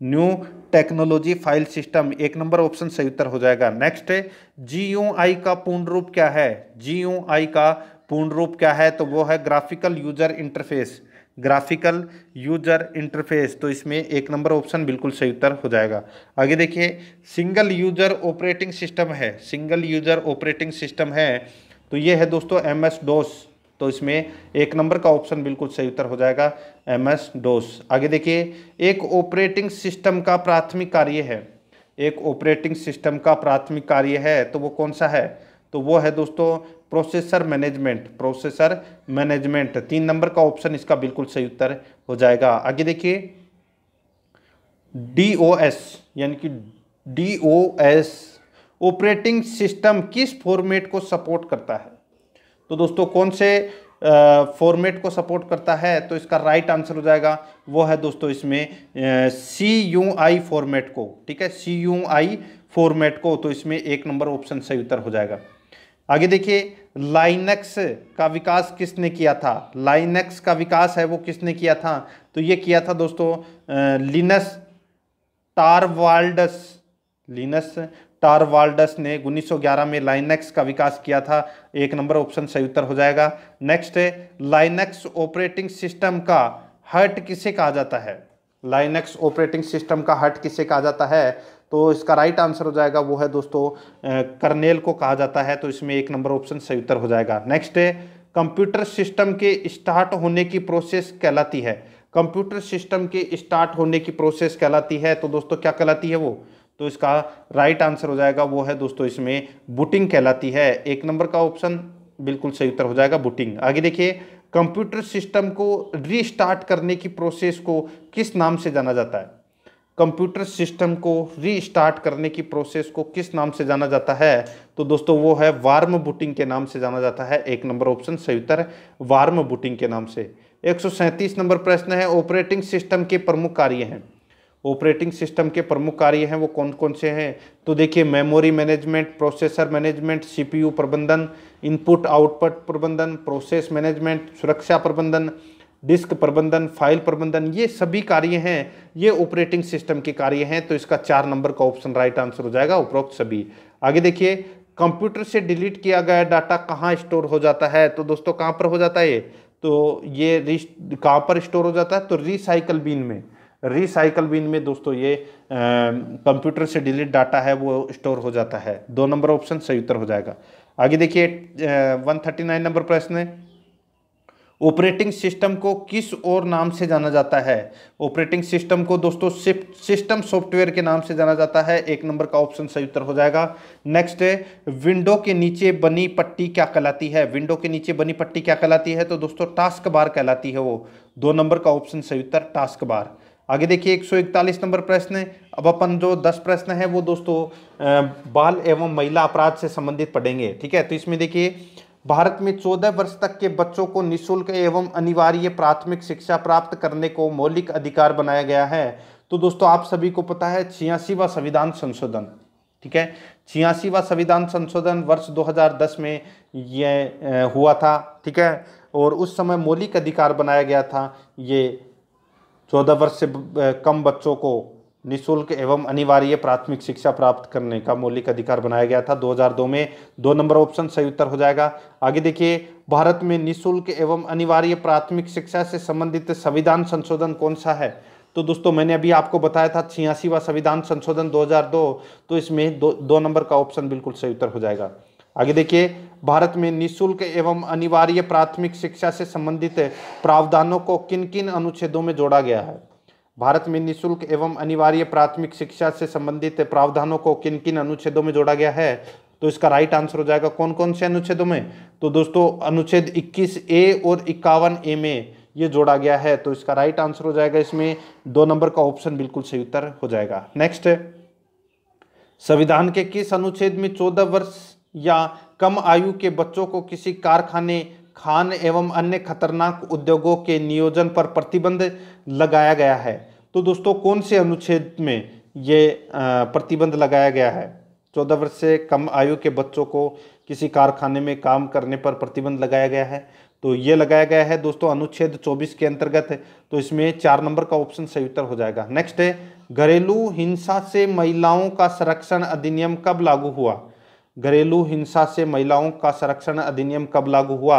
new technology file system एक नंबर ऑप्शन सही उत्तर हो जाएगा नेक्स्ट है जी का पूर्ण रूप क्या है जी का पूर्ण रूप क्या है तो वो है graphical user interface graphical user interface तो इसमें एक नंबर ऑप्शन बिल्कुल सही उत्तर हो जाएगा आगे देखिए सिंगल यूजर ऑपरेटिंग सिस्टम है सिंगल यूजर ऑपरेटिंग सिस्टम है तो ये है दोस्तों एम एस डोस तो इसमें एक नंबर का ऑप्शन बिल्कुल सही उत्तर हो जाएगा एम एस डोस आगे देखिए एक ऑपरेटिंग सिस्टम का प्राथमिक कार्य है एक ऑपरेटिंग सिस्टम का प्राथमिक कार्य है तो वो कौन सा है तो वो है दोस्तों प्रोसेसर मैनेजमेंट प्रोसेसर मैनेजमेंट तीन नंबर का ऑप्शन इसका बिल्कुल सही उत्तर हो जाएगा आगे देखिए डी ओ एस यानी कि D O S operating system किस फॉर्मेट को सपोर्ट करता है तो दोस्तों कौन से फॉर्मेट को सपोर्ट करता है तो इसका राइट आंसर हो जाएगा वो है दोस्तों इसमें सी यू आई फॉर्मेट को ठीक है सी यू आई फॉर्मेट को तो इसमें एक नंबर ऑप्शन सही उत्तर हो जाएगा आगे देखिए लाइनेक्स का विकास किसने किया था लाइनेक्स का विकास है वो किसने किया था तो ये किया था दोस्तों लिनस टारवाल्डस लिनस टार वाल्डस ने 1911 में लाइनेक्स का विकास किया था एक नंबर ऑप्शन सही उत्तर हो जाएगा नेक्स्ट है लाइनेक्स ऑपरेटिंग सिस्टम का हट किसे कहा जाता है लाइनेक्स ऑपरेटिंग सिस्टम का हट किसे कहा जाता है तो इसका राइट आंसर हो जाएगा वो है दोस्तों करनेल को कहा जाता है तो इसमें एक नंबर ऑप्शन सही उत्तर हो जाएगा नेक्स्ट है कंप्यूटर सिस्टम के स्टार्ट होने की प्रोसेस कहलाती है कंप्यूटर सिस्टम के स्टार्ट होने की प्रोसेस कहलाती है तो दोस्तों क्या कहलाती है वो तो इसका राइट आंसर हो जाएगा वो है दोस्तों इसमें बुटिंग कहलाती है एक नंबर का ऑप्शन बिल्कुल सही उत्तर हो जाएगा बुटिंग आगे देखिए कंप्यूटर सिस्टम को रीस्टार्ट करने की प्रोसेस को किस नाम से जाना जाता है कंप्यूटर सिस्टम को रीस्टार्ट करने की प्रोसेस को किस नाम से जाना जाता है तो दोस्तों वो है वार्म बुटिंग के नाम से जाना जाता है एक नंबर ऑप्शन सही उत्तर वार्म बुटिंग के नाम से एक नंबर प्रश्न है ऑपरेटिंग सिस्टम के प्रमुख कार्य हैं ऑपरेटिंग सिस्टम के प्रमुख कार्य हैं वो कौन कौन से हैं तो देखिए memory management processor management CPU प्रबंधन इनपुट आउटपुट प्रबंधन प्रोसेस मैनेजमेंट सुरक्षा प्रबंधन डिस्क प्रबंधन फाइल प्रबंधन ये सभी कार्य हैं ये ऑपरेटिंग सिस्टम के कार्य हैं तो इसका चार नंबर का ऑप्शन राइट आंसर हो जाएगा उपरोक्त सभी आगे देखिए कंप्यूटर से डिलीट किया गया डाटा कहाँ स्टोर हो जाता है तो दोस्तों कहाँ पर हो जाता है तो ये कहाँ पर स्टोर हो जाता है तो रिसाइकल बिन में रिसाइकल बिन में दोस्तों ये कंप्यूटर से डिलीट डाटा है वो स्टोर हो जाता है दो नंबर ऑप्शन सही उत्तर हो जाएगा आगे देखिए वन थर्टी नाइन नंबर प्रश्न है ऑपरेटिंग सिस्टम को किस और नाम से जाना जाता है ऑपरेटिंग सिस्टम को दोस्तों सिस्टम सॉफ्टवेयर के नाम से जाना जाता है एक नंबर का ऑप्शन सही उत्तर हो जाएगा नेक्स्ट है विंडो के नीचे बनी पट्टी क्या कहलाती है विंडो के नीचे बनी पट्टी क्या कहलाती है तो दोस्तों टास्क बार कहलाती है वो दो नंबर का ऑप्शन सही उत्तर टास्क बार आगे देखिए 141 नंबर प्रश्न अब अपन जो 10 प्रश्न है वो दोस्तों बाल एवं महिला अपराध से संबंधित पढ़ेंगे ठीक है तो इसमें देखिए भारत में 14 वर्ष तक के बच्चों को निशुल्क एवं अनिवार्य प्राथमिक शिक्षा प्राप्त करने को मौलिक अधिकार बनाया गया है तो दोस्तों आप सभी को पता है छियासीवा संविधान संशोधन ठीक है छियासीवा संविधान संशोधन वर्ष 2010 में ये हुआ था ठीक है और उस समय मौलिक अधिकार बनाया गया था ये चौदह वर्ष से कम बच्चों को निशुल्क एवं अनिवार्य प्राथमिक शिक्षा प्राप्त करने का मौलिक अधिकार बनाया गया था 2002 में दो नंबर ऑप्शन सही उत्तर हो जाएगा आगे देखिए भारत में निशुल्क एवं अनिवार्य प्राथमिक शिक्षा से संबंधित संविधान संशोधन कौन सा है तो दोस्तों मैंने अभी आपको बताया था छियासीवा संविधान संशोधन 2002 तो इसमें दो दो नंबर का ऑप्शन बिल्कुल सही उत्तर हो जाएगा आगे देखिए भारत में निशुल्क एवं अनिवार्य प्राथमिक शिक्षा से संबंधित प्रावधानों को किन किन अनुच्छेदों में जोड़ा गया है भारत में निशुल्क एवं अनिवार्य प्राथमिक शिक्षा से संबंधित प्रावधानों को किन किन अनुच्छेदों में जोड़ा गया है तो इसका राइट आंसर हो जाएगा कौन कौन से अनुच्छेदों में तो दोस्तों अनुच्छेद 21 ए और इक्यावन ए में ये जोड़ा गया है तो इसका राइट आंसर हो जाएगा इसमें दो नंबर का ऑप्शन बिल्कुल सही उत्तर हो जाएगा नेक्स्ट संविधान के किस अनुच्छेद में चौदह वर्ष या कम आयु के बच्चों को किसी कारखाने खान एवं अन्य खतरनाक उद्योगों के नियोजन पर प्रतिबंध लगाया गया है तो दोस्तों कौन से अनुच्छेद में ये प्रतिबंध लगाया गया है चौदह वर्ष से कम आयु के बच्चों को किसी कारखाने में काम करने पर प्रतिबंध लगाया गया है तो ये लगाया गया है दोस्तों अनुच्छेद 24 के अंतर्गत है तो इसमें चार नंबर का ऑप्शन सही उत्तर हो जाएगा नेक्स्ट है घरेलू हिंसा से महिलाओं का संरक्षण अधिनियम कब लागू हुआ घरेलू हिंसा से महिलाओं का संरक्षण अधिनियम कब लागू हुआ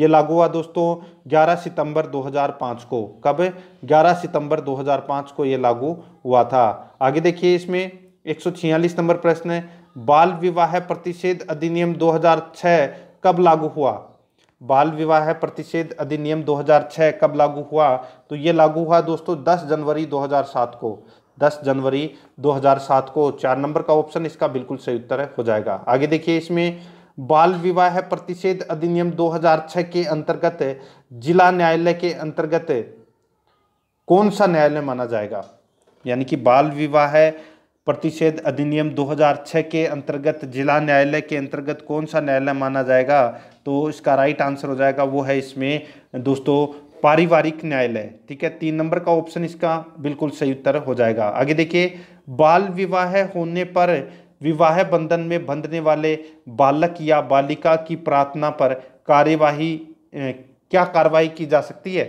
ये लागू हुआ दोस्तों 11 सितंबर 2005 को कब 11 सितंबर 2005 को ये लागू हुआ था आगे देखिए इसमें एक नंबर प्रश्न है बाल विवाह प्रतिषेध अधिनियम 2006 कब लागू हुआ बाल विवाह प्रतिषेध अधिनियम 2006 कब लागू हुआ तो ये लागू हुआ दोस्तों 10 जनवरी 2007 को 10 जनवरी 2007 को चार नंबर का ऑप्शन इसका बिल्कुल सही उत्तर हो जाएगा आगे देखिए इसमें बाल विवाह प्रतिषेध अधिनियम 2006 के अंतर्गत जिला न्यायालय के अंतर्गत कौन सा न्यायालय माना जाएगा यानी कि बाल विवाह प्रतिषेध अधिनियम 2006 के अंतर्गत जिला न्यायालय के अंतर्गत कौन सा न्यायालय माना जाएगा तो इसका राइट आंसर हो जाएगा वो है इसमें दोस्तों पारिवारिक न्यायालय ठीक है तीन नंबर का ऑप्शन इसका बिल्कुल सही उत्तर हो जाएगा आगे देखिए बाल विवाह होने पर विवाह बंधन में बंधने वाले बालक या बालिका की प्रार्थना पर कार्यवाही क्या कार्रवाई की जा सकती है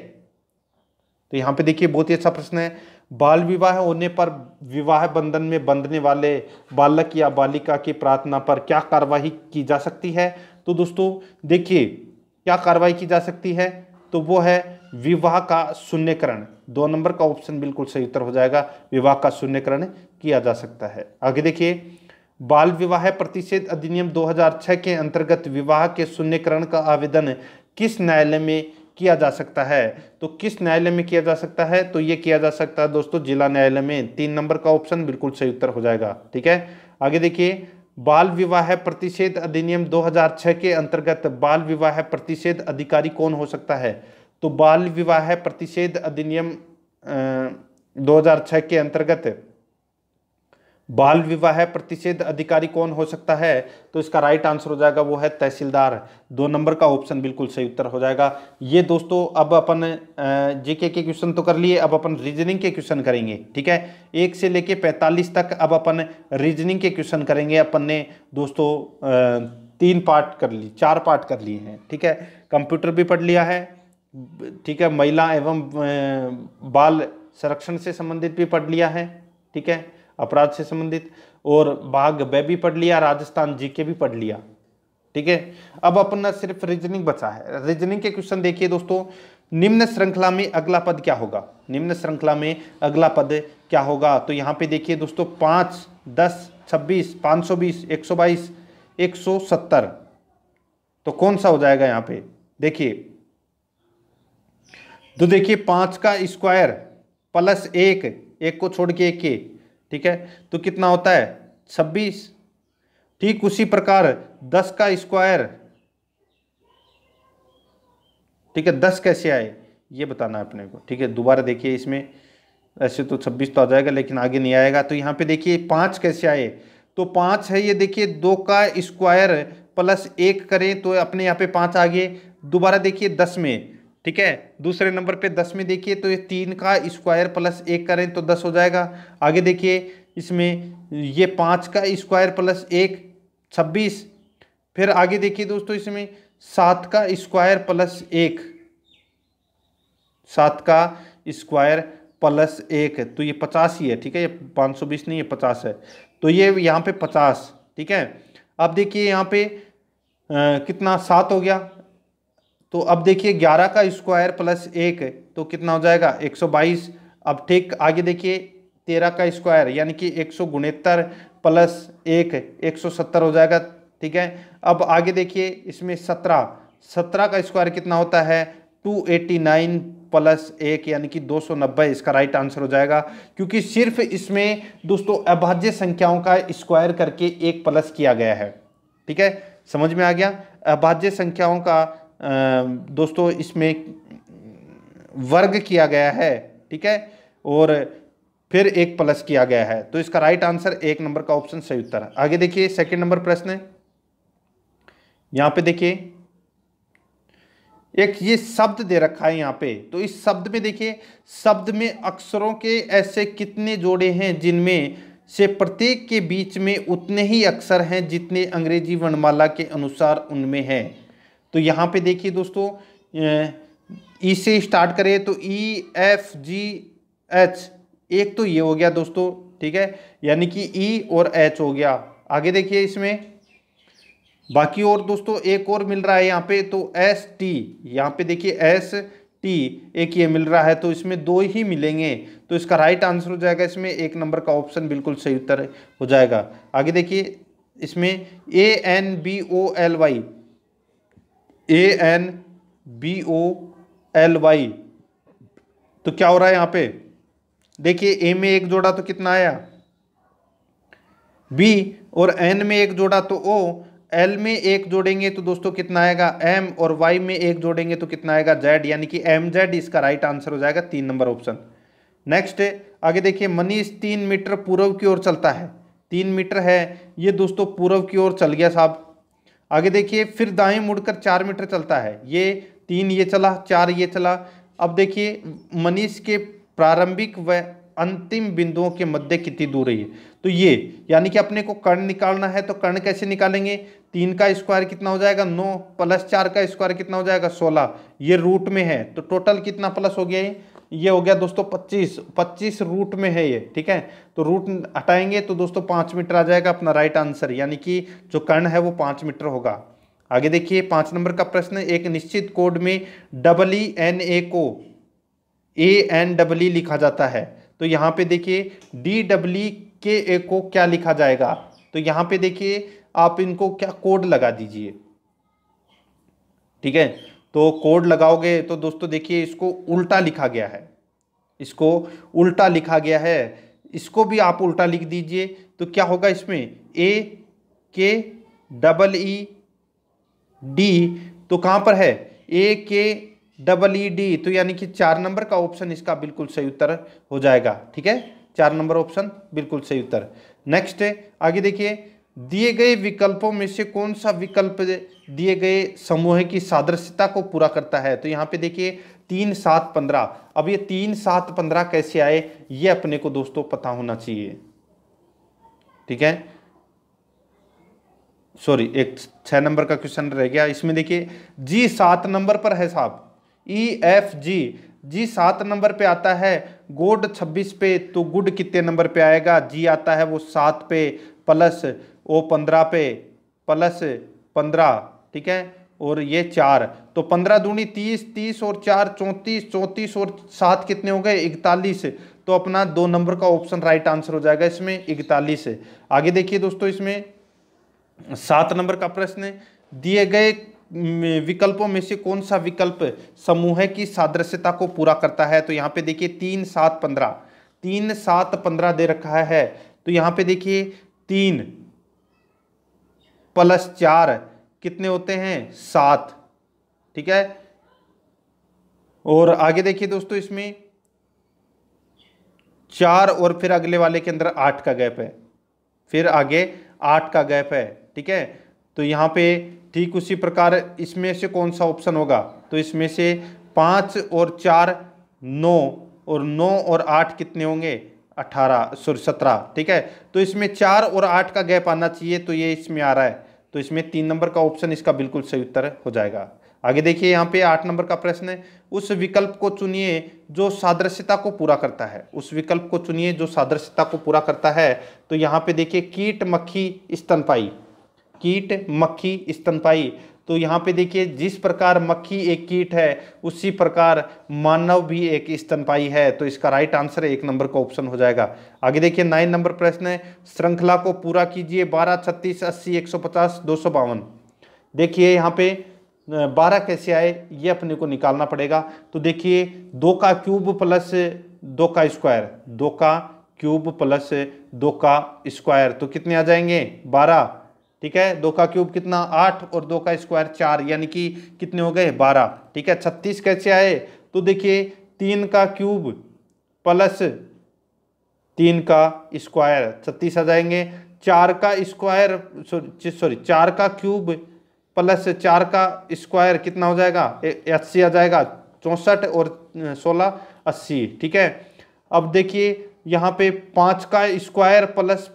तो यहाँ पे देखिए बहुत ही अच्छा प्रश्न है बाल विवाह होने पर विवाह बंधन में बंधने वाले बालक या बालिका की प्रार्थना पर क्या कार्रवाई की जा सकती है तो दोस्तों देखिए क्या कार्रवाई की जा सकती है तो वो है विवाह का शून्यकरण दो नंबर का ऑप्शन बिल्कुल सही उत्तर हो जाएगा विवाह का शून्यकरण किया जा सकता है आगे देखिए बाल विवाह प्रतिषेध अधिनियम 2006 के अंतर्गत विवाह के शून्यकरण का आवेदन किस न्यायालय में किया जा सकता है तो किस न्यायालय में किया जा सकता है तो ये किया जा सकता है दोस्तों जिला न्यायालय में तीन नंबर का ऑप्शन बिल्कुल सही उत्तर हो जाएगा ठीक है आगे देखिए बाल विवाह प्रतिषेध अधिनियम 2006 के अंतर्गत बाल विवाह प्रतिषेध अधिकारी कौन हो सकता है तो बाल विवाह प्रतिषेध अधिनियम 2006 के अंतर्गत बाल विवाह प्रतिषेध अधिकारी कौन हो सकता है तो इसका राइट आंसर हो जाएगा वो है तहसीलदार दो नंबर का ऑप्शन बिल्कुल सही उत्तर हो जाएगा ये दोस्तों अब अपन जीके के क्वेश्चन तो कर लिए अब अपन रीजनिंग के क्वेश्चन करेंगे ठीक है एक से लेके 45 तक अब अपन रीजनिंग के क्वेश्चन करेंगे अपन ने दोस्तों तीन पार्ट कर लिए चार पार्ट कर लिए हैं ठीक है कंप्यूटर भी पढ़ लिया है ठीक है महिला एवं बाल संरक्षण से संबंधित भी पढ़ लिया है ठीक है अपराध से संबंधित और भाग ब भी पढ़ लिया राजस्थान जी के भी पढ़ लिया ठीक है अब अपना सिर्फ रीजनिंग बचा है रीजनिंग के क्वेश्चन देखिए दोस्तों निम्न श्रृंखला में अगला पद क्या होगा निम्न श्रृंखला में अगला पद क्या होगा तो यहाँ पे देखिए दोस्तों पाँच दस छब्बीस पाँच सौ बीस एक सौ बाईस एक सौ सत्तर तो कौन सा हो जाएगा यहाँ पे देखिए तो देखिए पाँच का स्क्वायर प्लस एक एक को छोड़ के एक के ठीक है तो कितना होता है छब्बीस ठीक उसी प्रकार दस का स्क्वायर ठीक है दस कैसे आए ये बताना है अपने को ठीक है दोबारा देखिए इसमें ऐसे तो छब्बीस तो आ जाएगा लेकिन आगे नहीं आएगा तो यहाँ पे देखिए पाँच कैसे आए तो पाँच है ये देखिए दो का स्क्वायर प्लस एक करें तो अपने यहाँ पे पाँच आ गए दोबारा देखिए दस में ठीक है दूसरे नंबर पे दस में देखिए तो ये तीन का स्क्वायर प्लस एक करें तो दस हो जाएगा आगे देखिए इसमें ये पाँच का स्क्वायर प्लस एक छब्बीस फिर आगे देखिए दोस्तों इसमें सात का स्क्वायर प्लस एक सात का स्क्वायर प्लस एक तो ये पचास ही है ठीक है ये पाँच सौ बीस नहीं ये पचास है तो ये यहाँ पे पचास ठीक है अब देखिए यहाँ पे आ, कितना सात हो गया तो अब देखिए 11 का स्क्वायर प्लस एक तो कितना हो जाएगा 122 अब ठीक आगे देखिए 13 का स्क्वायर यानी कि एक सौ प्लस एक एक हो जाएगा ठीक है अब आगे देखिए इसमें 17 17 का स्क्वायर कितना होता है 289 प्लस एक यानी कि 290 इसका राइट आंसर हो जाएगा क्योंकि सिर्फ इसमें दोस्तों अभाज्य संख्याओं का स्क्वायर करके एक प्लस किया गया है ठीक है समझ में आ गया अभाज्य संख्याओं का दोस्तों इसमें वर्ग किया गया है ठीक है और फिर एक प्लस किया गया है तो इसका राइट आंसर एक नंबर का ऑप्शन सही उत्तर है आगे देखिए सेकंड नंबर प्रश्न है यहाँ पे देखिए एक ये शब्द दे रखा है यहाँ पे तो इस शब्द में देखिए शब्द में अक्षरों के ऐसे कितने जोड़े हैं जिनमें से प्रत्येक के बीच में उतने ही अक्षर हैं जितने अंग्रेजी वर्णमाला के अनुसार उनमें हैं तो यहाँ पे देखिए दोस्तों ई e से स्टार्ट करें तो ई एफ जी एच एक तो ये हो गया दोस्तों ठीक है यानी कि ई e और एच हो गया आगे देखिए इसमें बाकी और दोस्तों एक और मिल रहा है यहाँ पे तो एस टी यहाँ पे देखिए एस टी एक ये मिल रहा है तो इसमें दो ही मिलेंगे तो इसका राइट आंसर हो जाएगा इसमें एक नंबर का ऑप्शन बिल्कुल सही उत्तर हो जाएगा आगे देखिए इसमें A N B O L Y A N B O L Y तो क्या हो रहा है यहां पे देखिए ए में एक जोड़ा तो कितना आया बी और एन में एक जोड़ा तो ओ एल में एक जोड़ेंगे तो दोस्तों कितना आएगा एम और वाई में एक जोड़ेंगे तो कितना आएगा जेड यानी कि एम जेड इसका राइट आंसर हो जाएगा तीन नंबर ऑप्शन नेक्स्ट आगे देखिए मनीष तीन मीटर पूर्व की ओर चलता है तीन मीटर है ये दोस्तों पूर्व की ओर चल गया साहब आगे देखिए फिर दाएं मुड़कर चार मीटर चलता है ये तीन ये चला चार ये चला अब देखिए मनीष के प्रारंभिक व अंतिम बिंदुओं के मध्य कितनी दूरी है तो ये यानी कि अपने को कर्ण निकालना है तो कर्ण कैसे निकालेंगे तीन का स्क्वायर कितना हो जाएगा नौ प्लस चार का स्क्वायर कितना हो जाएगा सोलह ये रूट में है तो टोटल कितना प्लस हो गया है ये हो गया दोस्तों 25 25 रूट में है ये ठीक है तो रूट हटाएंगे तो दोस्तों पाँच मीटर आ जाएगा अपना राइट आंसर यानी कि जो कर्ण है वो पाँच मीटर होगा आगे देखिए पाँच नंबर का प्रश्न एक निश्चित कोड में डबल ई एन ए को ए एन डबल ई लिखा जाता है तो यहाँ पे देखिए डी डबल ई के ए को क्या लिखा जाएगा तो यहाँ पे देखिए आप इनको क्या कोड लगा दीजिए ठीक है तो कोड लगाओगे तो दोस्तों देखिए इसको उल्टा लिखा गया है इसको उल्टा लिखा गया है इसको भी आप उल्टा लिख दीजिए तो क्या होगा इसमें ए के डबल ई डी तो कहाँ पर है ए के डबल ई डी तो यानी कि चार नंबर का ऑप्शन इसका बिल्कुल सही उत्तर हो जाएगा ठीक है चार नंबर ऑप्शन बिल्कुल सही उत्तर नेक्स्ट आगे देखिए दिए गए विकल्पों में से कौन सा विकल्प दिए गए समूह की सादृश्यता को पूरा करता है तो यहाँ पे देखिए तीन सात पंद्रह अब ये तीन सात पंद्रह कैसे आए ये अपने को दोस्तों पता होना चाहिए ठीक है सॉरी एक छः नंबर का क्वेश्चन रह गया इसमें देखिए जी सात नंबर पर है साहब ई एफ जी जी सात नंबर पे आता है गोड छब्बीस पे तो गुड कितने नंबर पे आएगा जी आता है वो सात पे प्लस ओ पंद्रह पे प्लस पंद्रह ठीक है और ये चार तो पंद्रह दूनी तीस तीस और चार चौंतीस चौंतीस और सात कितने हो गए इकतालीस तो अपना दो नंबर का ऑप्शन राइट आंसर हो जाएगा इसमें इकतालीस आगे देखिए दोस्तों इसमें सात नंबर का प्रश्न दिए गए विकल्पों में से कौन सा विकल्प समूह की सादृश्यता को पूरा करता है तो यहाँ पे देखिए तीन सात पंद्रह तीन सात पंद्रह दे रखा है तो यहाँ पे देखिए तीन प्लस चार कितने होते हैं सात ठीक है और आगे देखिए दोस्तों इसमें चार और फिर अगले वाले के अंदर आठ का गैप है फिर आगे आठ का गैप है ठीक है तो यहाँ पे ठीक उसी प्रकार इसमें से कौन सा ऑप्शन होगा तो इसमें से पाँच और चार नौ और नौ और आठ कितने होंगे अठारह सॉरी सत्रह ठीक है तो इसमें चार और आठ का गैप आना चाहिए तो ये इसमें आ रहा है तो इसमें तीन नंबर का ऑप्शन इसका बिल्कुल सही उत्तर हो जाएगा आगे देखिए यहाँ पे आठ नंबर का प्रश्न है उस विकल्प को चुनिए जो सादृश्यता को पूरा करता है उस विकल्प को चुनिए जो सादृश्यता को पूरा करता है तो यहाँ पे देखिए कीट मक्खी स्तनपाई कीट मक्खी स्तनपाई तो यहाँ पे देखिए जिस प्रकार मक्खी एक कीट है उसी प्रकार मानव भी एक स्तनपाई है तो इसका राइट आंसर एक नंबर का ऑप्शन हो जाएगा आगे देखिए नाइन नंबर प्रश्न है श्रृंखला को पूरा कीजिए बारह छत्तीस अस्सी एक सौ पचास दो सौ बावन देखिए यहाँ पे बारह कैसे आए ये अपने को निकालना पड़ेगा तो देखिए दो का क्यूब प्लस दो का स्क्वायर दो का क्यूब प्लस दो का स्क्वायर तो कितने आ जाएंगे बारह ठीक है दो का क्यूब कितना आठ और दो का स्क्वायर चार यानी कि कितने हो गए बारह ठीक है छत्तीस कैसे आए तो देखिए तीन का क्यूब प्लस तीन का स्क्वायर छत्तीस आ जाएंगे चार का स्क्वायर सॉरी सॉरी चार का क्यूब प्लस चार का स्क्वायर कितना हो जाएगा अस्सी आ जाएगा चौंसठ और सोलह अस्सी ठीक है अब देखिए यहाँ पे पाँच का स्क्वायर प्लस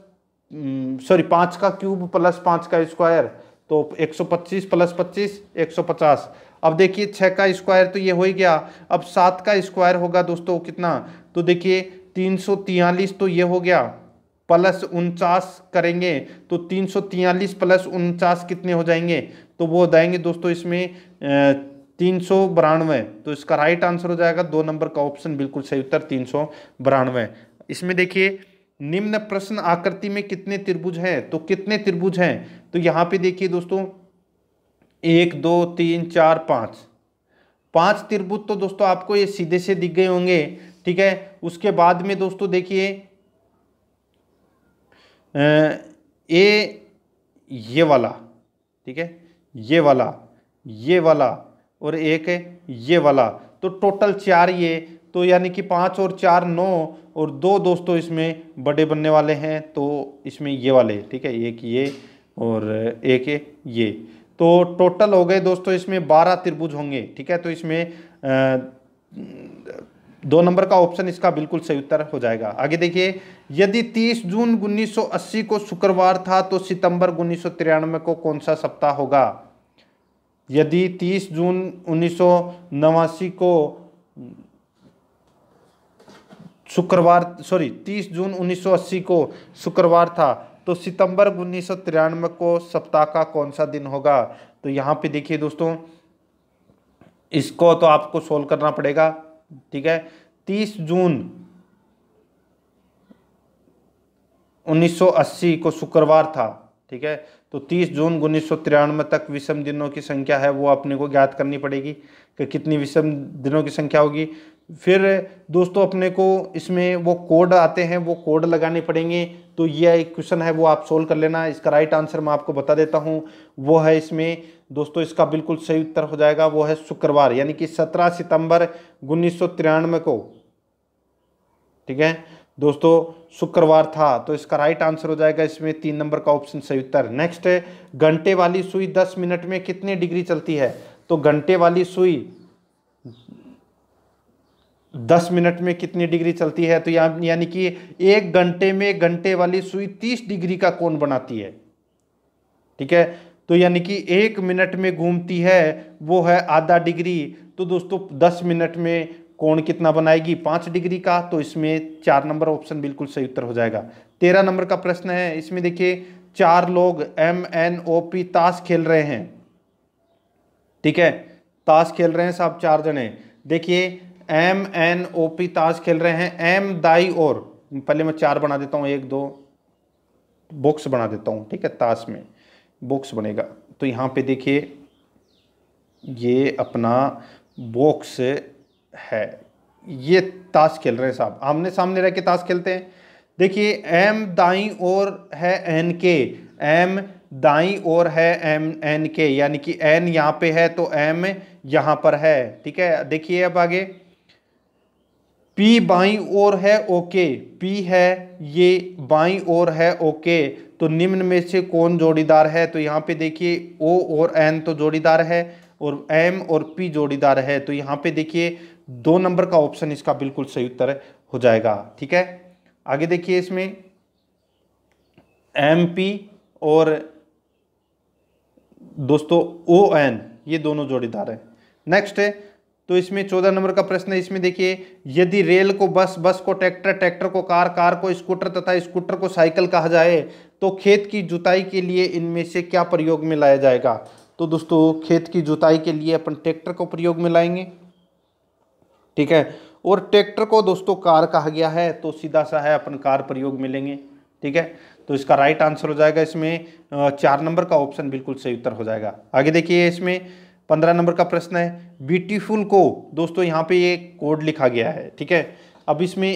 सॉरी हम्म, पाँच का क्यूब प्लस पाँच का स्क्वायर तो 125 प्लस 25 150 अब देखिए छः का स्क्वायर तो ये हो ही गया अब सात का स्क्वायर होगा दोस्तों कितना तो देखिए तीन तो ये हो गया प्लस उनचास करेंगे तो तीन सौ तियालीस प्लस उनचास कितने हो जाएंगे तो वो हो जाएंगे दोस्तों इसमें तीन सौ बारानवे तो इसका राइट आंसर हो जाएगा दो नंबर का ऑप्शन बिल्कुल सही उत्तर तीन सौ बारानवे इसमें देखिए निम्न प्रश्न आकृति में कितने त्रिभुज हैं तो कितने त्रिभुज हैं तो यहाँ पे देखिए दोस्तों एक दो तीन चार पाँच पांच त्रिभुज तो दोस्तों आपको ये सीधे से दिख गए होंगे ठीक है उसके बाद में दोस्तों देखिए ए ये वाला ठीक है ये वाला ये वाला और एक ये वाला तो टोटल चार ये तो यानी कि पाँच और चार नौ और दो दोस्तों इसमें बड़े बनने वाले हैं तो इसमें ये वाले ठीक है एक ये और एक ये तो टोटल हो गए दोस्तों इसमें बारह त्रिभुज होंगे ठीक है तो इसमें दो नंबर का ऑप्शन इसका बिल्कुल सही उत्तर हो जाएगा आगे देखिए यदि 30 जून 1980 को शुक्रवार था तो सितंबर उन्नीस को कौन सा सप्ताह होगा यदि 30 जून उन्नीस को शुक्रवार सॉरी 30 जून 1980 को शुक्रवार था तो सितंबर उन्नीस को सप्ताह का कौन सा दिन होगा तो यहाँ पे देखिए दोस्तों इसको तो आपको सोल्व करना पड़ेगा ठीक है 30 जून 1980 को शुक्रवार था ठीक है तो 30 जून उन्नीस तक विषम दिनों की संख्या है वो अपने को ज्ञात करनी पड़ेगी कि कितनी विषम दिनों की संख्या होगी फिर दोस्तों अपने को इसमें वो कोड आते हैं वो कोड लगाने पड़ेंगे तो ये एक क्वेश्चन है वो आप सोल्व कर लेना इसका राइट आंसर मैं आपको बता देता हूँ वो है इसमें दोस्तों इसका बिल्कुल सही उत्तर हो जाएगा वो है शुक्रवार यानी कि सत्रह सितंबर उन्नीस को ठीक है दोस्तों शुक्रवार था तो इसका राइट आंसर हो जाएगा इसमें तीन नंबर का ऑप्शन सही उत्तर नेक्स्ट घंटे वाली सुई दस मिनट में कितने डिग्री चलती है तो घंटे वाली सुई दस मिनट में कितनी डिग्री चलती है तो या, यानी कि एक घंटे में घंटे वाली सुई तीस डिग्री का कोण बनाती है ठीक है तो यानी कि एक मिनट में घूमती है वो है आधा डिग्री तो दोस्तों दस मिनट में कोण कितना बनाएगी पाँच डिग्री का तो इसमें चार नंबर ऑप्शन बिल्कुल सही उत्तर हो जाएगा तेरह नंबर का प्रश्न है इसमें देखिए चार लोग एम एन ओ पी ताश खेल रहे हैं ठीक है ताश खेल रहे हैं साहब चार जने देखिए एम एन ओ पी ताज खेल रहे हैं एम दाई और पहले मैं चार बना देता हूँ एक दो बॉक्स बना देता हूँ ठीक है ताश में बॉक्स बनेगा तो यहाँ पे देखिए ये अपना बॉक्स है ये ताश खेल रहे हैं साहब आमने सामने रह के ताश खेलते हैं देखिए एम दाई और है एन के एम दाई और है एम एन के यानी कि एन यहाँ पे है तो एम यहाँ पर है ठीक है देखिए अब आगे पी बाई ओर है ओके पी है ये बाई और है ओके तो निम्न में से कौन जोड़ीदार है तो यहाँ पे देखिए ओ और एन तो जोड़ीदार है और एम और पी जोड़ीदार है तो यहाँ पे देखिए दो नंबर का ऑप्शन इसका बिल्कुल सही उत्तर हो जाएगा ठीक है आगे देखिए इसमें एम पी और दोस्तों ओ एन ये दोनों जोड़ीदार है नेक्स्ट है तो इसमें चौदह नंबर का प्रश्न है इसमें देखिए यदि रेल को बस बस को ट्रैक्टर ट्रैक्टर को कार कार को स्कूटर तथा स्कूटर को साइकिल कहा जाए तो खेत की जुताई के लिए इनमें से क्या प्रयोग में लाया जाएगा तो दोस्तों खेत की जुताई के लिए अपन ट्रैक्टर को प्रयोग में लाएंगे ठीक है और ट्रैक्टर को दोस्तों कार कहा गया है तो सीधा सा है अपन कार प्रयोग में लेंगे ठीक है तो इसका राइट आंसर हो जाएगा इसमें चार नंबर का ऑप्शन बिल्कुल सही उत्तर हो जाएगा आगे देखिए इसमें पंद्रह नंबर का प्रश्न है ब्यूटीफुल को दोस्तों यहाँ पे ये कोड लिखा गया है ठीक है अब इसमें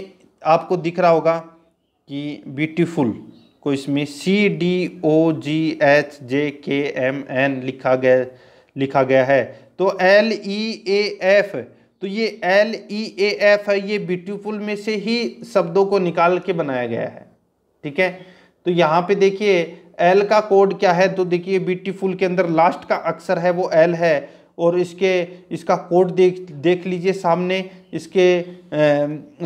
आपको दिख रहा होगा कि ब्यूटीफुल को इसमें सी डी ओ जी एच जे के एम एन लिखा गया लिखा गया है तो एल ई ए एफ तो ये एल ई ए एफ है ये ब्यूटीफुल में से ही शब्दों को निकाल के बनाया गया है ठीक है तो यहाँ पे देखिए एल का कोड क्या है तो देखिए ब्यूटीफुल के अंदर लास्ट का अक्सर है वो एल है और इसके इसका कोड देख देख लीजिए सामने इसके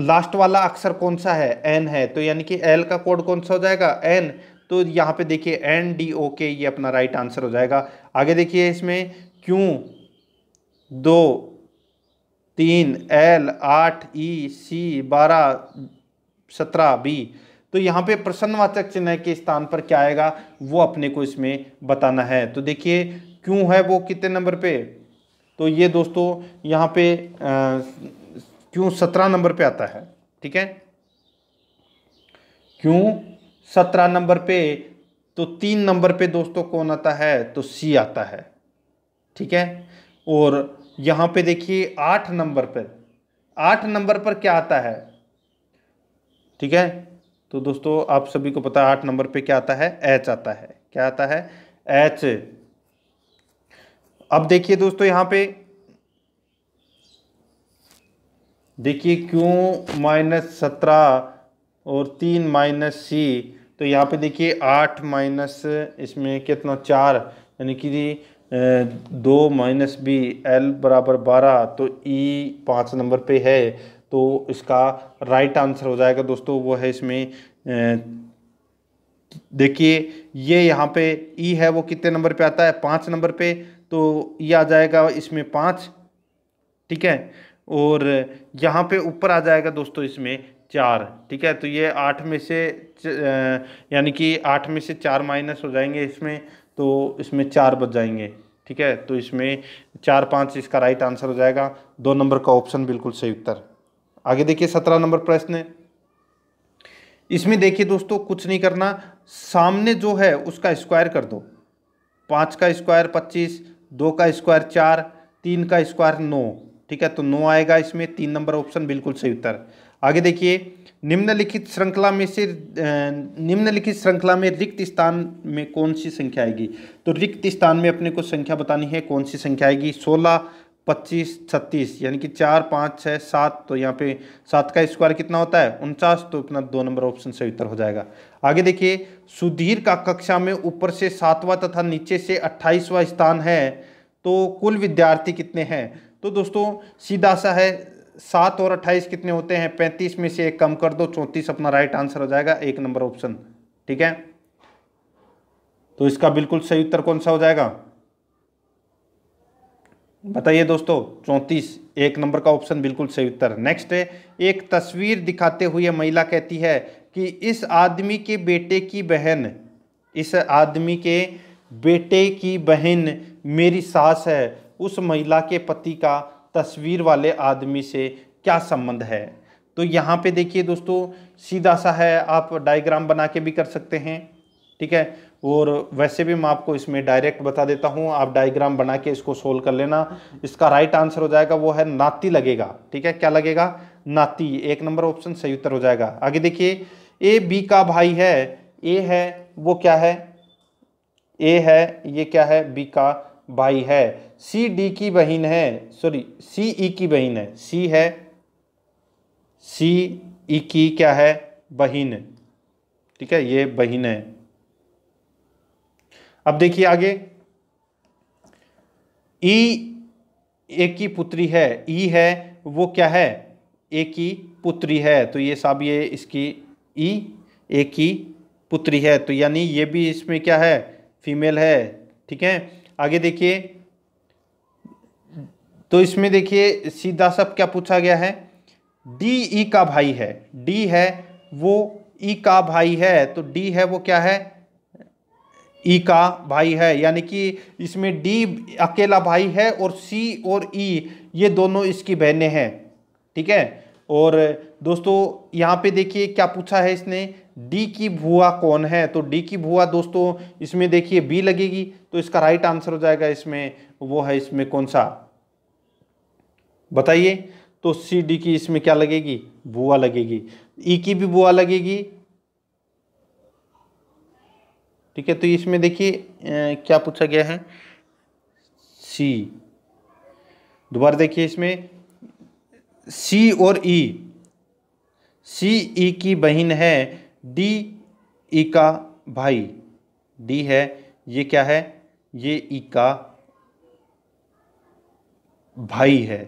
लास्ट वाला अक्सर कौन सा है एन है तो यानी कि एल का कोड कौन सा हो जाएगा एन तो यहाँ पे देखिए एन डी ओ के ये अपना राइट आंसर हो जाएगा आगे देखिए इसमें क्यों दो तीन एल आठ ई e, सी बारह सत्रह बी तो यहाँ पे प्रसन्नवाचक चिन्ह के स्थान पर क्या आएगा वो अपने को इसमें बताना है तो देखिए क्यों है वो कितने नंबर पे तो ये दोस्तों यहाँ पे क्यों सत्रह नंबर पे आता है ठीक है क्यों सत्रह नंबर पे तो तीन नंबर पे दोस्तों कौन आता है तो सी आता है ठीक है और यहाँ पे देखिए आठ नंबर पर आठ नंबर पर क्या आता है ठीक है तो दोस्तों आप सभी को पता है आठ नंबर पे क्या आता है एच आता है क्या आता है एच अब देखिए दोस्तों यहाँ पे देखिए क्यों माइनस सत्रह और तीन माइनस सी तो यहाँ पे देखिए आठ माइनस इसमें कितना चार यानी कि दो माइनस बी एल बराबर बारह तो ई e पाँच नंबर पे है तो इसका राइट आंसर हो जाएगा दोस्तों वो है इसमें देखिए ये यहाँ पे ई e है वो कितने नंबर पे आता है पाँच नंबर पे तो ये e आ जाएगा इसमें पाँच ठीक है और यहाँ पे ऊपर आ जाएगा दोस्तों इसमें चार ठीक है तो ये आठ में से यानी कि आठ में से चार माइनस हो जाएंगे इसमें तो इसमें चार बच जाएंगे ठीक है तो इसमें चार पाँच इसका राइट आंसर हो जाएगा दो नंबर का ऑप्शन बिल्कुल सही उत्तर आगे देखिए सत्रह नंबर प्रश्न है इसमें देखिए दोस्तों कुछ नहीं करना सामने जो है उसका स्क्वायर कर दो पाँच का स्क्वायर पच्चीस दो का स्क्वायर चार तीन का स्क्वायर नौ ठीक है तो नौ आएगा इसमें तीन नंबर ऑप्शन बिल्कुल सही उत्तर आगे देखिए निम्नलिखित श्रृंखला में से निम्नलिखित श्रृंखला में रिक्त स्थान में कौन सी संख्या आएगी तो रिक्त स्थान में अपने को संख्या बतानी है कौन सी संख्या आएगी सोलह पच्चीस छत्तीस यानी कि चार पाँच छः सात तो यहाँ पे सात का स्क्वायर कितना होता है उनचास तो अपना दो नंबर ऑप्शन सही उत्तर हो जाएगा आगे देखिए सुधीर का कक्षा में ऊपर से सातवां तथा नीचे से अट्ठाईसवां स्थान है तो कुल विद्यार्थी कितने हैं तो दोस्तों सीधा सा है सात और अट्ठाईस कितने होते हैं पैंतीस में से एक कम कर दो चौंतीस अपना राइट आंसर हो जाएगा एक नंबर ऑप्शन ठीक है तो इसका बिल्कुल सही उत्तर कौन सा हो जाएगा बताइए दोस्तों चौंतीस एक नंबर का ऑप्शन बिल्कुल सही उत्तर नेक्स्ट है एक तस्वीर दिखाते हुए महिला कहती है कि इस आदमी के बेटे की बहन इस आदमी के बेटे की बहन मेरी सास है उस महिला के पति का तस्वीर वाले आदमी से क्या संबंध है तो यहाँ पे देखिए दोस्तों सीधा सा है आप डायग्राम बना के भी कर सकते हैं ठीक है और वैसे भी मैं आपको इसमें डायरेक्ट बता देता हूँ आप डायग्राम बना के इसको सोल्व कर लेना इसका राइट आंसर हो जाएगा वो है नाती लगेगा ठीक है क्या लगेगा नाती एक नंबर ऑप्शन सही उत्तर हो जाएगा आगे देखिए ए बी का भाई है ए है वो क्या है ए है ये क्या है बी का भाई है सी डी की बहन है सॉरी सी ई की बहन है सी है सी ई e की क्या है बहन ठीक है ये बहन है अब देखिए आगे ई एक की पुत्री है ई है वो क्या है एक की पुत्री है तो ये साहब ये इसकी ई एक की पुत्री है तो यानी ये भी इसमें क्या है फीमेल है ठीक है आगे देखिए तो इसमें देखिए सीधा सब क्या पूछा गया है डी ई का भाई है डी है वो ई का भाई है तो डी है वो क्या है ई e का भाई है यानी कि इसमें डी अकेला भाई है और सी और ई e, ये दोनों इसकी बहनें हैं ठीक है और दोस्तों यहाँ पे देखिए क्या पूछा है इसने डी की भुआ कौन है तो डी की भुआ दोस्तों इसमें देखिए बी लगेगी तो इसका राइट आंसर हो जाएगा इसमें वो है इसमें कौन सा बताइए तो सी डी की इसमें क्या लगेगी भुआ लगेगी ई e की भी भुआ लगेगी ठीक है तो इसमें देखिए क्या पूछा गया है सी दोबारा देखिए इसमें सी और ई सी ई की बहन है डी ई e का भाई डी है ये क्या है ये ई e का भाई है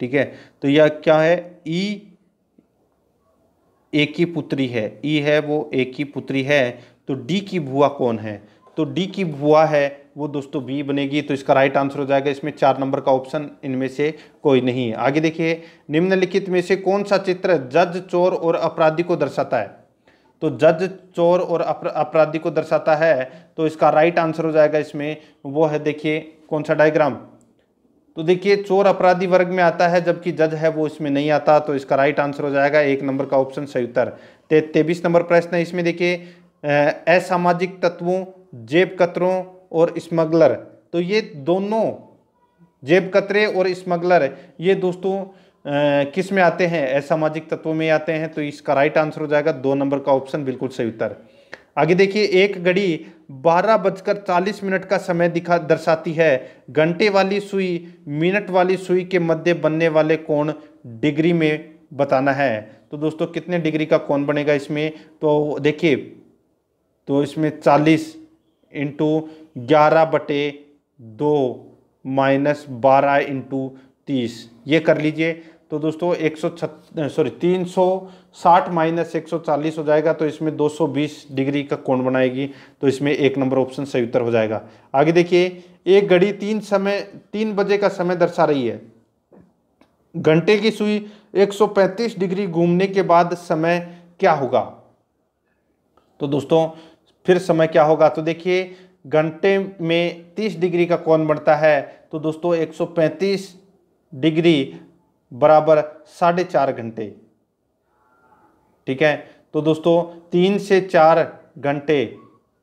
ठीक है तो यह क्या है ई e, एक की पुत्री है ई है वो एक ही पुत्री है तो डी की भुआ कौन है तो डी की भुआ है वो दोस्तों बी बनेगी तो इसका राइट आंसर हो जाएगा इसमें चार नंबर का ऑप्शन इनमें से कोई नहीं है आगे देखिए निम्नलिखित में से कौन सा चित्र जज चोर और अपराधी को दर्शाता है तो जज चोर और अपराधी को दर्शाता है तो इसका राइट आंसर हो जाएगा इसमें वो है देखिए कौन सा डायग्राम तो देखिए चोर अपराधी वर्ग में आता है जबकि जज है वो इसमें नहीं आता तो इसका राइट आंसर हो जाएगा एक नंबर का ऑप्शन सही उत्तर तेईस नंबर प्रश्न है इसमें देखिए असामाजिक तत्वों जेब कतरों और स्मगलर तो ये दोनों जेब कतरे और स्मगलर ये दोस्तों किस में आते हैं असामाजिक तत्वों में आते हैं तो इसका राइट आंसर हो जाएगा दो नंबर का ऑप्शन बिल्कुल सही उत्तर आगे देखिए एक घड़ी बारह बजकर चालीस मिनट का समय दिखा दर्शाती है घंटे वाली सुई मिनट वाली सुई के मध्य बनने वाले कोण डिग्री में बताना है तो दोस्तों कितने डिग्री का कोण बनेगा इसमें तो देखिए तो इसमें चालीस इंटू ग्यारह बटे दो माइनस बारह इंटू तीस ये कर लीजिए तो दोस्तों एक सौ सॉरी तीन सौ साठ माइनस एक सौ चालीस हो जाएगा तो इसमें दो सौ बीस डिग्री का कोण बनाएगी तो इसमें एक नंबर ऑप्शन सही उत्तर हो जाएगा आगे देखिए एक घड़ी तीन समय तीन बजे का समय दर्शा रही है घंटे की सुई 135 डिग्री घूमने के बाद समय क्या होगा तो दोस्तों फिर समय क्या होगा तो देखिए घंटे में 30 डिग्री का कौन बनता है तो दोस्तों 135 डिग्री बराबर साढ़े चार घंटे ठीक है तो दोस्तों तीन से चार घंटे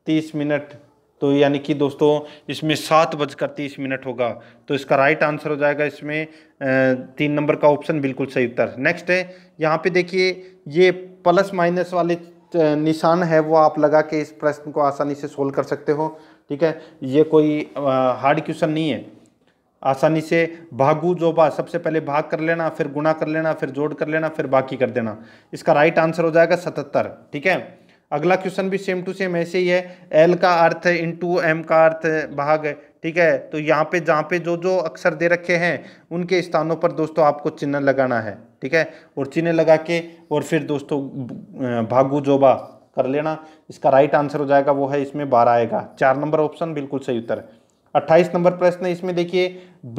तीस मिनट तो यानी कि दोस्तों इसमें सात बजकर तीस मिनट होगा तो इसका राइट आंसर हो जाएगा इसमें तीन नंबर का ऑप्शन बिल्कुल सही उत्तर नेक्स्ट है यहाँ पे देखिए ये प्लस माइनस वाले निशान है वो आप लगा के इस प्रश्न को आसानी से सोल्व कर सकते हो ठीक है ये कोई हार्ड क्वेश्चन नहीं है आसानी से भागू जो बा सबसे पहले भाग कर लेना फिर गुणा कर लेना फिर जोड़ कर लेना फिर बाकी कर देना इसका राइट आंसर हो जाएगा सतहत्तर ठीक है अगला क्वेश्चन भी सेम टू सेम ऐसे ही है एल का अर्थ इंटू एम का अर्थ भाग है ठीक है तो यहाँ पे जहाँ पे जो जो अक्षर दे रखे हैं उनके स्थानों पर दोस्तों आपको चिन्ह लगाना है ठीक है और चिन्ह लगा के और फिर दोस्तों भागू जोबा कर लेना इसका राइट आंसर हो जाएगा वो है इसमें बारह आएगा चार नंबर ऑप्शन बिल्कुल सही उत्तर है अट्ठाईस नंबर प्रश्न इसमें देखिए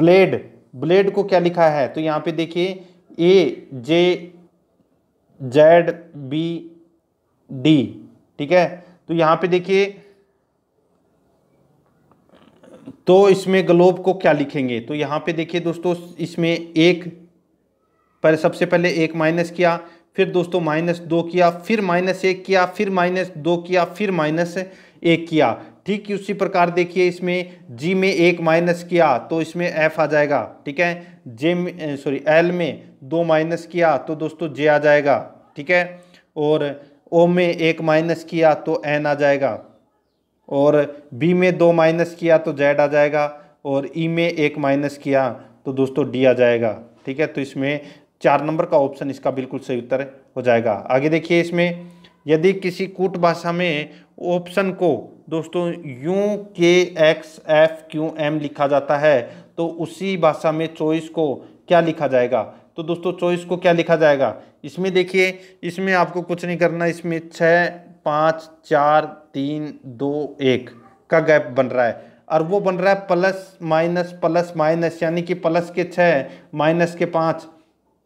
ब्लेड ब्लेड को क्या लिखा है तो यहाँ पे देखिए A J Z B D ठीक है तो यहाँ पे देखिए तो इसमें ग्लोब को क्या लिखेंगे तो यहाँ पे देखिए दोस्तों इसमें एक पर सबसे पहले एक माइनस किया फिर दोस्तों माइनस दो किया फिर माइनस एक किया फिर माइनस दो किया फिर माइनस एक किया ठीक उसी प्रकार देखिए इसमें जी में एक माइनस किया तो इसमें एफ आ जाएगा ठीक है जे में सॉरी एल में दो माइनस किया तो दोस्तों जे आ जाएगा ठीक है और ओ में एक माइनस किया तो एन आ जाएगा और बी में दो माइनस किया तो जेड आ जाएगा और ई e में एक माइनस किया तो दोस्तों डी आ जाएगा ठीक है तो इसमें चार नंबर का ऑप्शन इसका बिल्कुल सही उत्तर हो जाएगा आगे देखिए इसमें यदि किसी कूट भाषा में ऑप्शन को दोस्तों यू के एक्स एफ क्यू एम लिखा जाता है तो उसी भाषा में चॉइस को क्या लिखा जाएगा तो दोस्तों चॉइस को क्या लिखा जाएगा इसमें देखिए इसमें आपको कुछ नहीं करना इसमें छः पाँच चार तीन दो एक का गैप बन रहा है और वो बन रहा है प्लस माइनस प्लस माइनस यानी कि प्लस के छः माइनस के पाँच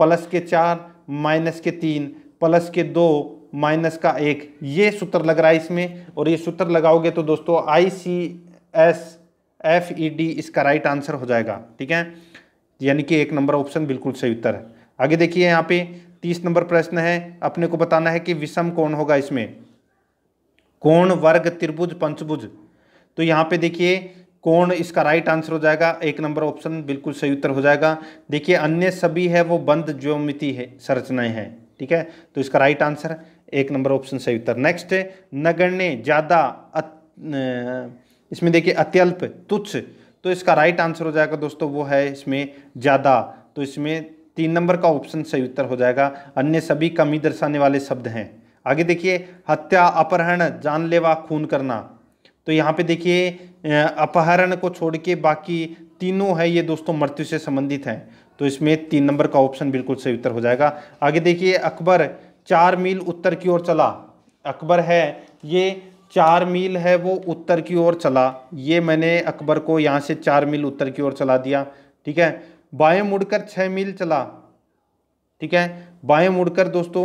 प्लस के चार माइनस के तीन प्लस के दो माइनस का एक ये सूत्र लग रहा है इसमें और ये सूत्र लगाओगे तो दोस्तों I C S F E D इसका राइट आंसर हो जाएगा ठीक है यानी कि एक नंबर ऑप्शन बिल्कुल सही उत्तर है आगे देखिए यहाँ पे तीस नंबर प्रश्न है अपने को बताना है कि विषम कौन होगा इसमें कोण वर्ग त्रिभुज पंचभुज तो यहाँ पे देखिए कोण इसका राइट आंसर हो जाएगा एक नंबर ऑप्शन बिल्कुल सही उत्तर हो जाएगा देखिए अन्य सभी है वो बंद ज्योमिति है संरचनाएं हैं ठीक है तो इसका राइट आंसर एक नंबर ऑप्शन सही उत्तर नेक्स्ट नगण्य ज़्यादा इसमें देखिए अत्यल्प तुच्छ तो इसका राइट आंसर हो जाएगा दोस्तों वो है इसमें ज़्यादा तो इसमें तीन नंबर का ऑप्शन सही उत्तर हो जाएगा अन्य सभी कमी दर्शाने वाले शब्द हैं आगे देखिए हत्या अपहरण जानलेवा खून करना तो यहाँ पे देखिए अपहरण को छोड़ के बाकी तीनों है ये दोस्तों मृत्यु से संबंधित हैं तो इसमें तीन नंबर का ऑप्शन बिल्कुल सही उत्तर हो जाएगा आगे देखिए अकबर चार मील उत्तर की ओर चला अकबर है ये चार मील है वो उत्तर की ओर चला ये मैंने अकबर को यहाँ से चार मील उत्तर की ओर चला दिया ठीक है बाएं मुड़कर छः मील चला ठीक है बाएं मुड़कर दोस्तों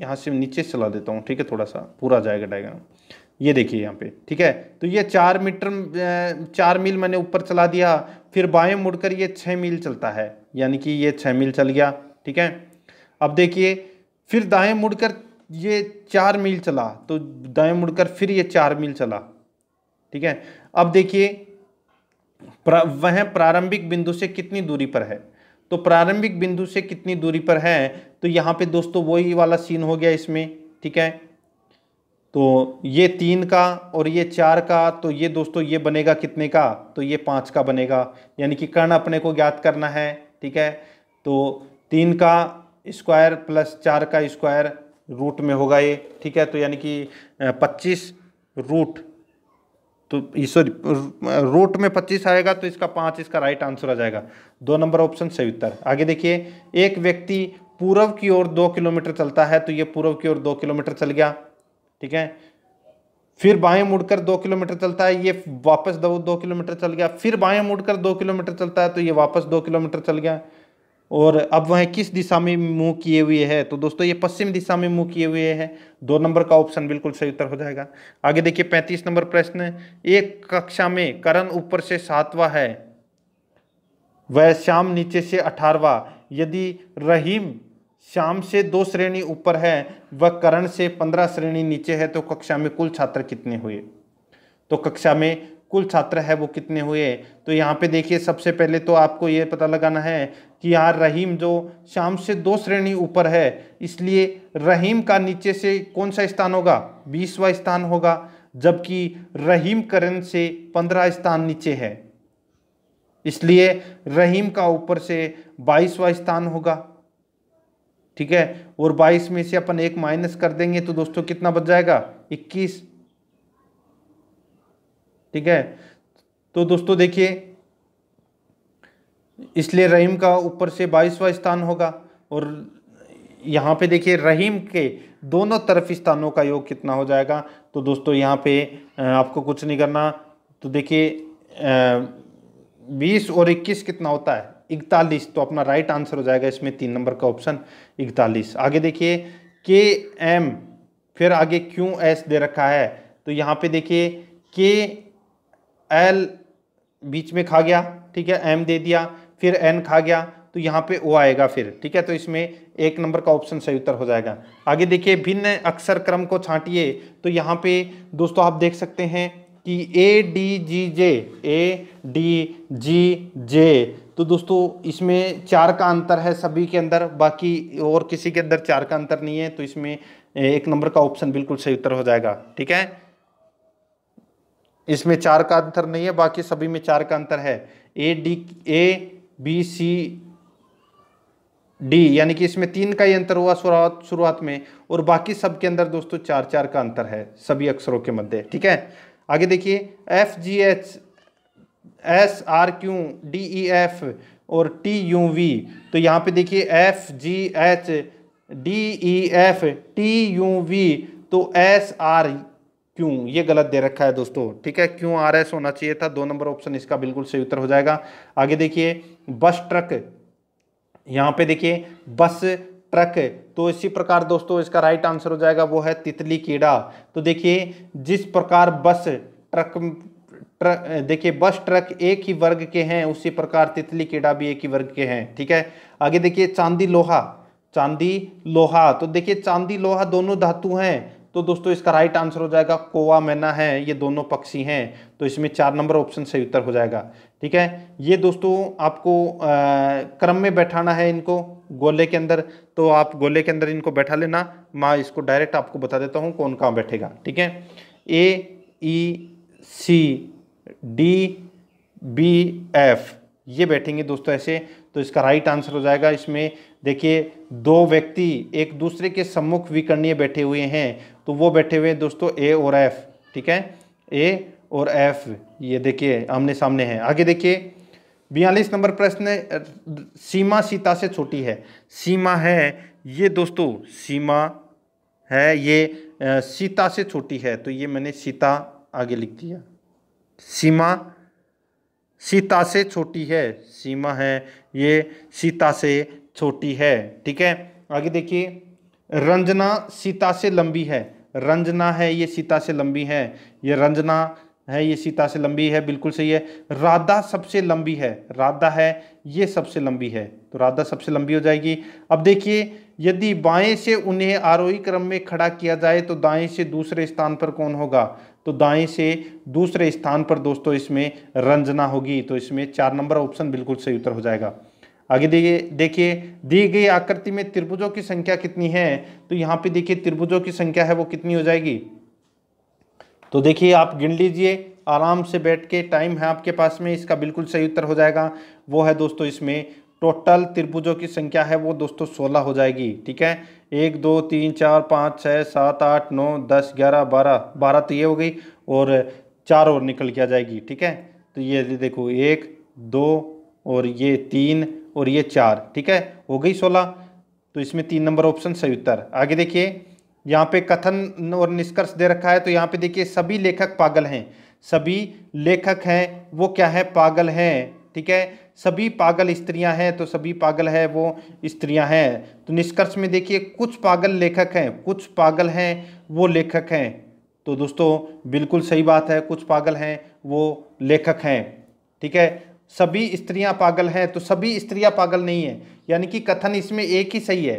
यहाँ से नीचे चला देता हूँ ठीक है थोड़ा सा पूरा जाएगा डायग्राम ये देखिए यहाँ पे ठीक है तो ये चार मीटर चार मील मैंने ऊपर चला दिया फिर बाएं मुड़कर ये छः मील चलता है यानी कि ये छः मील चल गया ठीक है अब देखिए फिर दाएं मुड़कर ये चार मील चला तो दाएं मुड़कर फिर ये चार मील चला ठीक है अब देखिए वह प्रारंभिक बिंदु से कितनी दूरी पर है तो प्रारंभिक बिंदु से कितनी दूरी पर है तो यहाँ पे दोस्तों वही वाला सीन हो गया इसमें ठीक है तो ये तीन का और ये चार का तो ये दोस्तों ये बनेगा कितने का तो ये पाँच का बनेगा यानी कि कर्ण अपने को ज्ञात करना है ठीक है तो तीन का स्क्वायर प्लस चार का स्क्वायर रूट में होगा ये ठीक है तो यानी कि पच्चीस रूट तो सॉरी रूट में पच्चीस आएगा तो इसका पाँच इसका राइट आंसर आ जाएगा दो नंबर ऑप्शन सही उत्तर आगे देखिए एक व्यक्ति पूर्व की ओर दो किलोमीटर चलता है तो ये पूर्व की ओर दो किलोमीटर चल गया ठीक है फिर बाएं मुड़कर दो किलोमीटर चलता है ये वापस दो दो किलोमीटर चल गया फिर बाएं मुड़कर दो किलोमीटर चलता है तो ये वापस दो किलोमीटर चल गया और अब वह किस दिशा में मुंह किए हुए है तो दोस्तों ये पश्चिम दिशा में मुंह किए हुए है दो नंबर का ऑप्शन बिल्कुल सही उत्तर हो जाएगा आगे देखिए पैंतीस नंबर प्रश्न एक कक्षा में करण ऊपर से सातवा है वह श्याम नीचे से अठारवा यदि रहीम श्याम से दो श्रेणी ऊपर है व करण से पंद्रह श्रेणी नीचे है तो कक्षा में कुल छात्र कितने हुए तो कक्षा में कुल छात्र है वो कितने हुए तो यहाँ पे देखिए सबसे पहले तो आपको ये पता लगाना है कि यहाँ रहीम जो शाम से दो श्रेणी ऊपर है इसलिए रहीम का नीचे से कौन सा स्थान होगा बीसवा स्थान होगा जबकि रहीम करण से पंद्रह स्थान नीचे है इसलिए रहीम का ऊपर से बाईसवा स्थान होगा ठीक है और 22 में से अपन एक माइनस कर देंगे तो दोस्तों कितना बच जाएगा 21 ठीक है तो दोस्तों देखिए इसलिए रहीम का ऊपर से बाईसवा स्थान होगा और यहाँ पे देखिए रहीम के दोनों तरफ स्थानों का योग कितना हो जाएगा तो दोस्तों यहाँ पे आपको कुछ नहीं करना तो देखिए बीस और इक्कीस कितना होता है इकतालीस तो अपना राइट आंसर हो जाएगा इसमें तीन नंबर का ऑप्शन इकतालीस आगे देखिए के एम फिर आगे क्यू एस दे रखा है तो यहाँ पे देखिए के एल बीच में खा गया ठीक है एम दे दिया फिर एन खा गया तो यहाँ पे ओ आएगा फिर ठीक है तो इसमें एक नंबर का ऑप्शन सही उत्तर हो जाएगा आगे देखिए भिन्न अक्षर क्रम को छांटिए तो यहाँ पे दोस्तों आप देख सकते हैं कि A D G J A D G जे तो दोस्तों इसमें चार का अंतर है सभी के अंदर बाकी और किसी के अंदर चार का अंतर नहीं है तो इसमें एक नंबर का ऑप्शन बिल्कुल सही उत्तर हो जाएगा ठीक है इसमें चार का अंतर नहीं है बाकी सभी में चार का अंतर है A D A B C D यानी कि इसमें तीन का ही अंतर हुआ शुरुआत शुरुआत में और बाकी सब के अंदर दोस्तों चार चार का अंतर है सभी अक्षरों के मध्य ठीक है आगे देखिए F G H S R Q D E F और टी यू वी तो यहाँ पे देखिए F G H D E F T U V तो एस आर क्यू ये गलत दे रखा है दोस्तों ठीक है क्यों आर एस होना चाहिए था दो नंबर ऑप्शन इसका बिल्कुल सही उत्तर हो जाएगा आगे देखिए बस ट्रक यहाँ पे देखिए बस ट्रक तो इसी प्रकार दोस्तों इसका राइट आंसर हो जाएगा वो है तितली कीड़ा तो देखिए जिस प्रकार बस ट्रक ट्रक देखिए बस ट्रक एक ही वर्ग के हैं उसी प्रकार तितली कीड़ा भी एक ही वर्ग के हैं ठीक है आगे देखिए चांदी लोहा चांदी लोहा तो देखिए चांदी लोहा दोनों धातु हैं तो दोस्तों इसका राइट आंसर हो जाएगा कोवा मैना है ये दोनों पक्षी हैं तो इसमें चार नंबर ऑप्शन सही उत्तर हो जाएगा ठीक है ये दोस्तों आपको आ, क्रम में बैठाना है इनको गोले के अंदर तो आप गोले के अंदर इनको बैठा लेना मैं इसको डायरेक्ट आपको बता देता हूँ कौन कहाँ बैठेगा ठीक है A E C D B F ये बैठेंगे दोस्तों ऐसे तो इसका राइट आंसर हो जाएगा इसमें देखिए दो व्यक्ति एक दूसरे के सम्मुख विकर्णीय बैठे हुए हैं तो वो बैठे हुए हैं दोस्तों ए और एफ ठीक है ए और एफ ये देखिए आमने सामने हैं आगे देखिए बयालीस नंबर प्रश्न सीमा सीता से छोटी है सीमा है ये दोस्तों सीमा है ये सीता से छोटी है तो ये मैंने सीता आगे लिख दिया सीमा सीता से छोटी है सीमा है ये सीता से छोटी है ठीक है आगे देखिए रंजना सीता से लंबी है रंजना है ये सीता से लंबी है ये रंजना है ये सीता से लंबी है बिल्कुल सही है राधा सबसे लंबी है राधा है ये सबसे लंबी है तो राधा सबसे लंबी हो जाएगी अब देखिए यदि बाएं से उन्हें आरोही क्रम में खड़ा किया जाए तो दाएं से दूसरे स्थान पर कौन होगा तो दाएं से दूसरे स्थान पर दोस्तों इसमें रंजना होगी तो इसमें चार नंबर ऑप्शन बिल्कुल सही उत्तर हो जाएगा आगे देखिए देखिए दी गई आकृति में त्रिभुजों की संख्या कितनी है तो यहाँ पे देखिए त्रिभुजों की संख्या है वो कितनी हो जाएगी तो देखिए आप गिन लीजिए आराम से बैठ के टाइम है आपके पास में इसका बिल्कुल सही उत्तर हो जाएगा वो है दोस्तों इसमें टोटल त्रिभुजों की संख्या है वो दोस्तों सोलह हो जाएगी ठीक है एक दो तीन चार पाँच छः सात आठ नौ दस ग्यारह बारह बारह तो ये हो गई और चार और निकल के आ जाएगी ठीक है तो ये देखो एक दो और ये तीन और ये चार ठीक है हो गई सोलह तो इसमें तीन नंबर ऑप्शन सही उत्तर आगे देखिए यहाँ पे कथन और निष्कर्ष दे रखा है तो यहाँ पे देखिए सभी लेखक पागल हैं सभी लेखक हैं वो क्या है पागल हैं ठीक है सभी पागल स्त्रियां हैं तो सभी पागल है वो स्त्रियां हैं तो निष्कर्ष में देखिए कुछ पागल लेखक हैं कुछ पागल हैं वो लेखक हैं तो दोस्तों बिल्कुल सही बात है कुछ पागल हैं वो लेखक हैं ठीक है सभी स्त्रियां पागल हैं तो सभी स्त्रियां पागल नहीं है यानी कि कथन इसमें एक ही सही है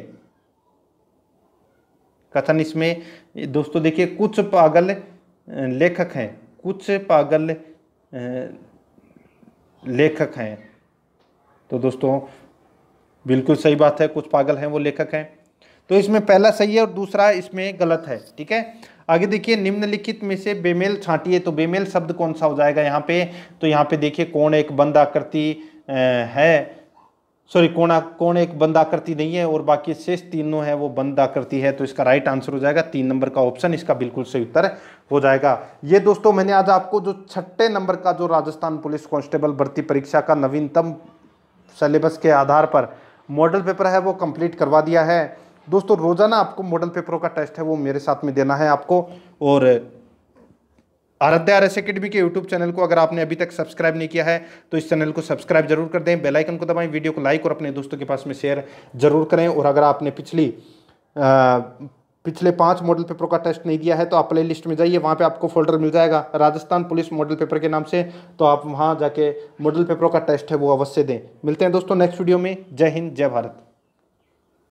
कथन इसमें दोस्तों देखिए कुछ पागल लेखक हैं कुछ पागल लेखक हैं तो दोस्तों बिल्कुल सही बात है कुछ पागल हैं वो लेखक हैं तो इसमें पहला सही है और दूसरा इसमें गलत है ठीक है आगे देखिए निम्नलिखित में से बेमेल छाटिए तो बेमेल शब्द कौन सा हो जाएगा यहाँ पे तो यहाँ पे देखिए कौन एक बंद आकृति है सॉरी कौन कौन एक बंद आकृति नहीं है और बाकी शेष तीनों है वो बंद आकृति है तो इसका राइट आंसर हो जाएगा तीन नंबर का ऑप्शन इसका बिल्कुल सही उत्तर हो जाएगा ये दोस्तों मैंने आज आपको जो छठे नंबर का जो राजस्थान पुलिस कांस्टेबल भर्ती परीक्षा का नवीनतम सिलेबस के आधार पर मॉडल पेपर है वो कंप्लीट करवा दिया है दोस्तों रोज़ाना आपको मॉडल पेपरों का टेस्ट है वो मेरे साथ में देना है आपको और आराध्या आर एस अकेडमी के यूट्यूब चैनल को अगर आपने अभी तक सब्सक्राइब नहीं किया है तो इस चैनल को सब्सक्राइब जरूर कर दें बेल आइकन को दबाएं वीडियो को लाइक और अपने दोस्तों के पास में शेयर जरूर करें और अगर आपने पिछली आ, पिछले पांच मॉडल पेपरों का टेस्ट नहीं दिया है तो आप प्ले लिस्ट में जाइए वहाँ पे आपको फोल्डर मिल जाएगा राजस्थान पुलिस मॉडल पेपर के नाम से तो आप वहाँ जाके मॉडल पेपरों का टेस्ट है वो अवश्य दें मिलते हैं दोस्तों नेक्स्ट वीडियो में जय हिंद जय भारत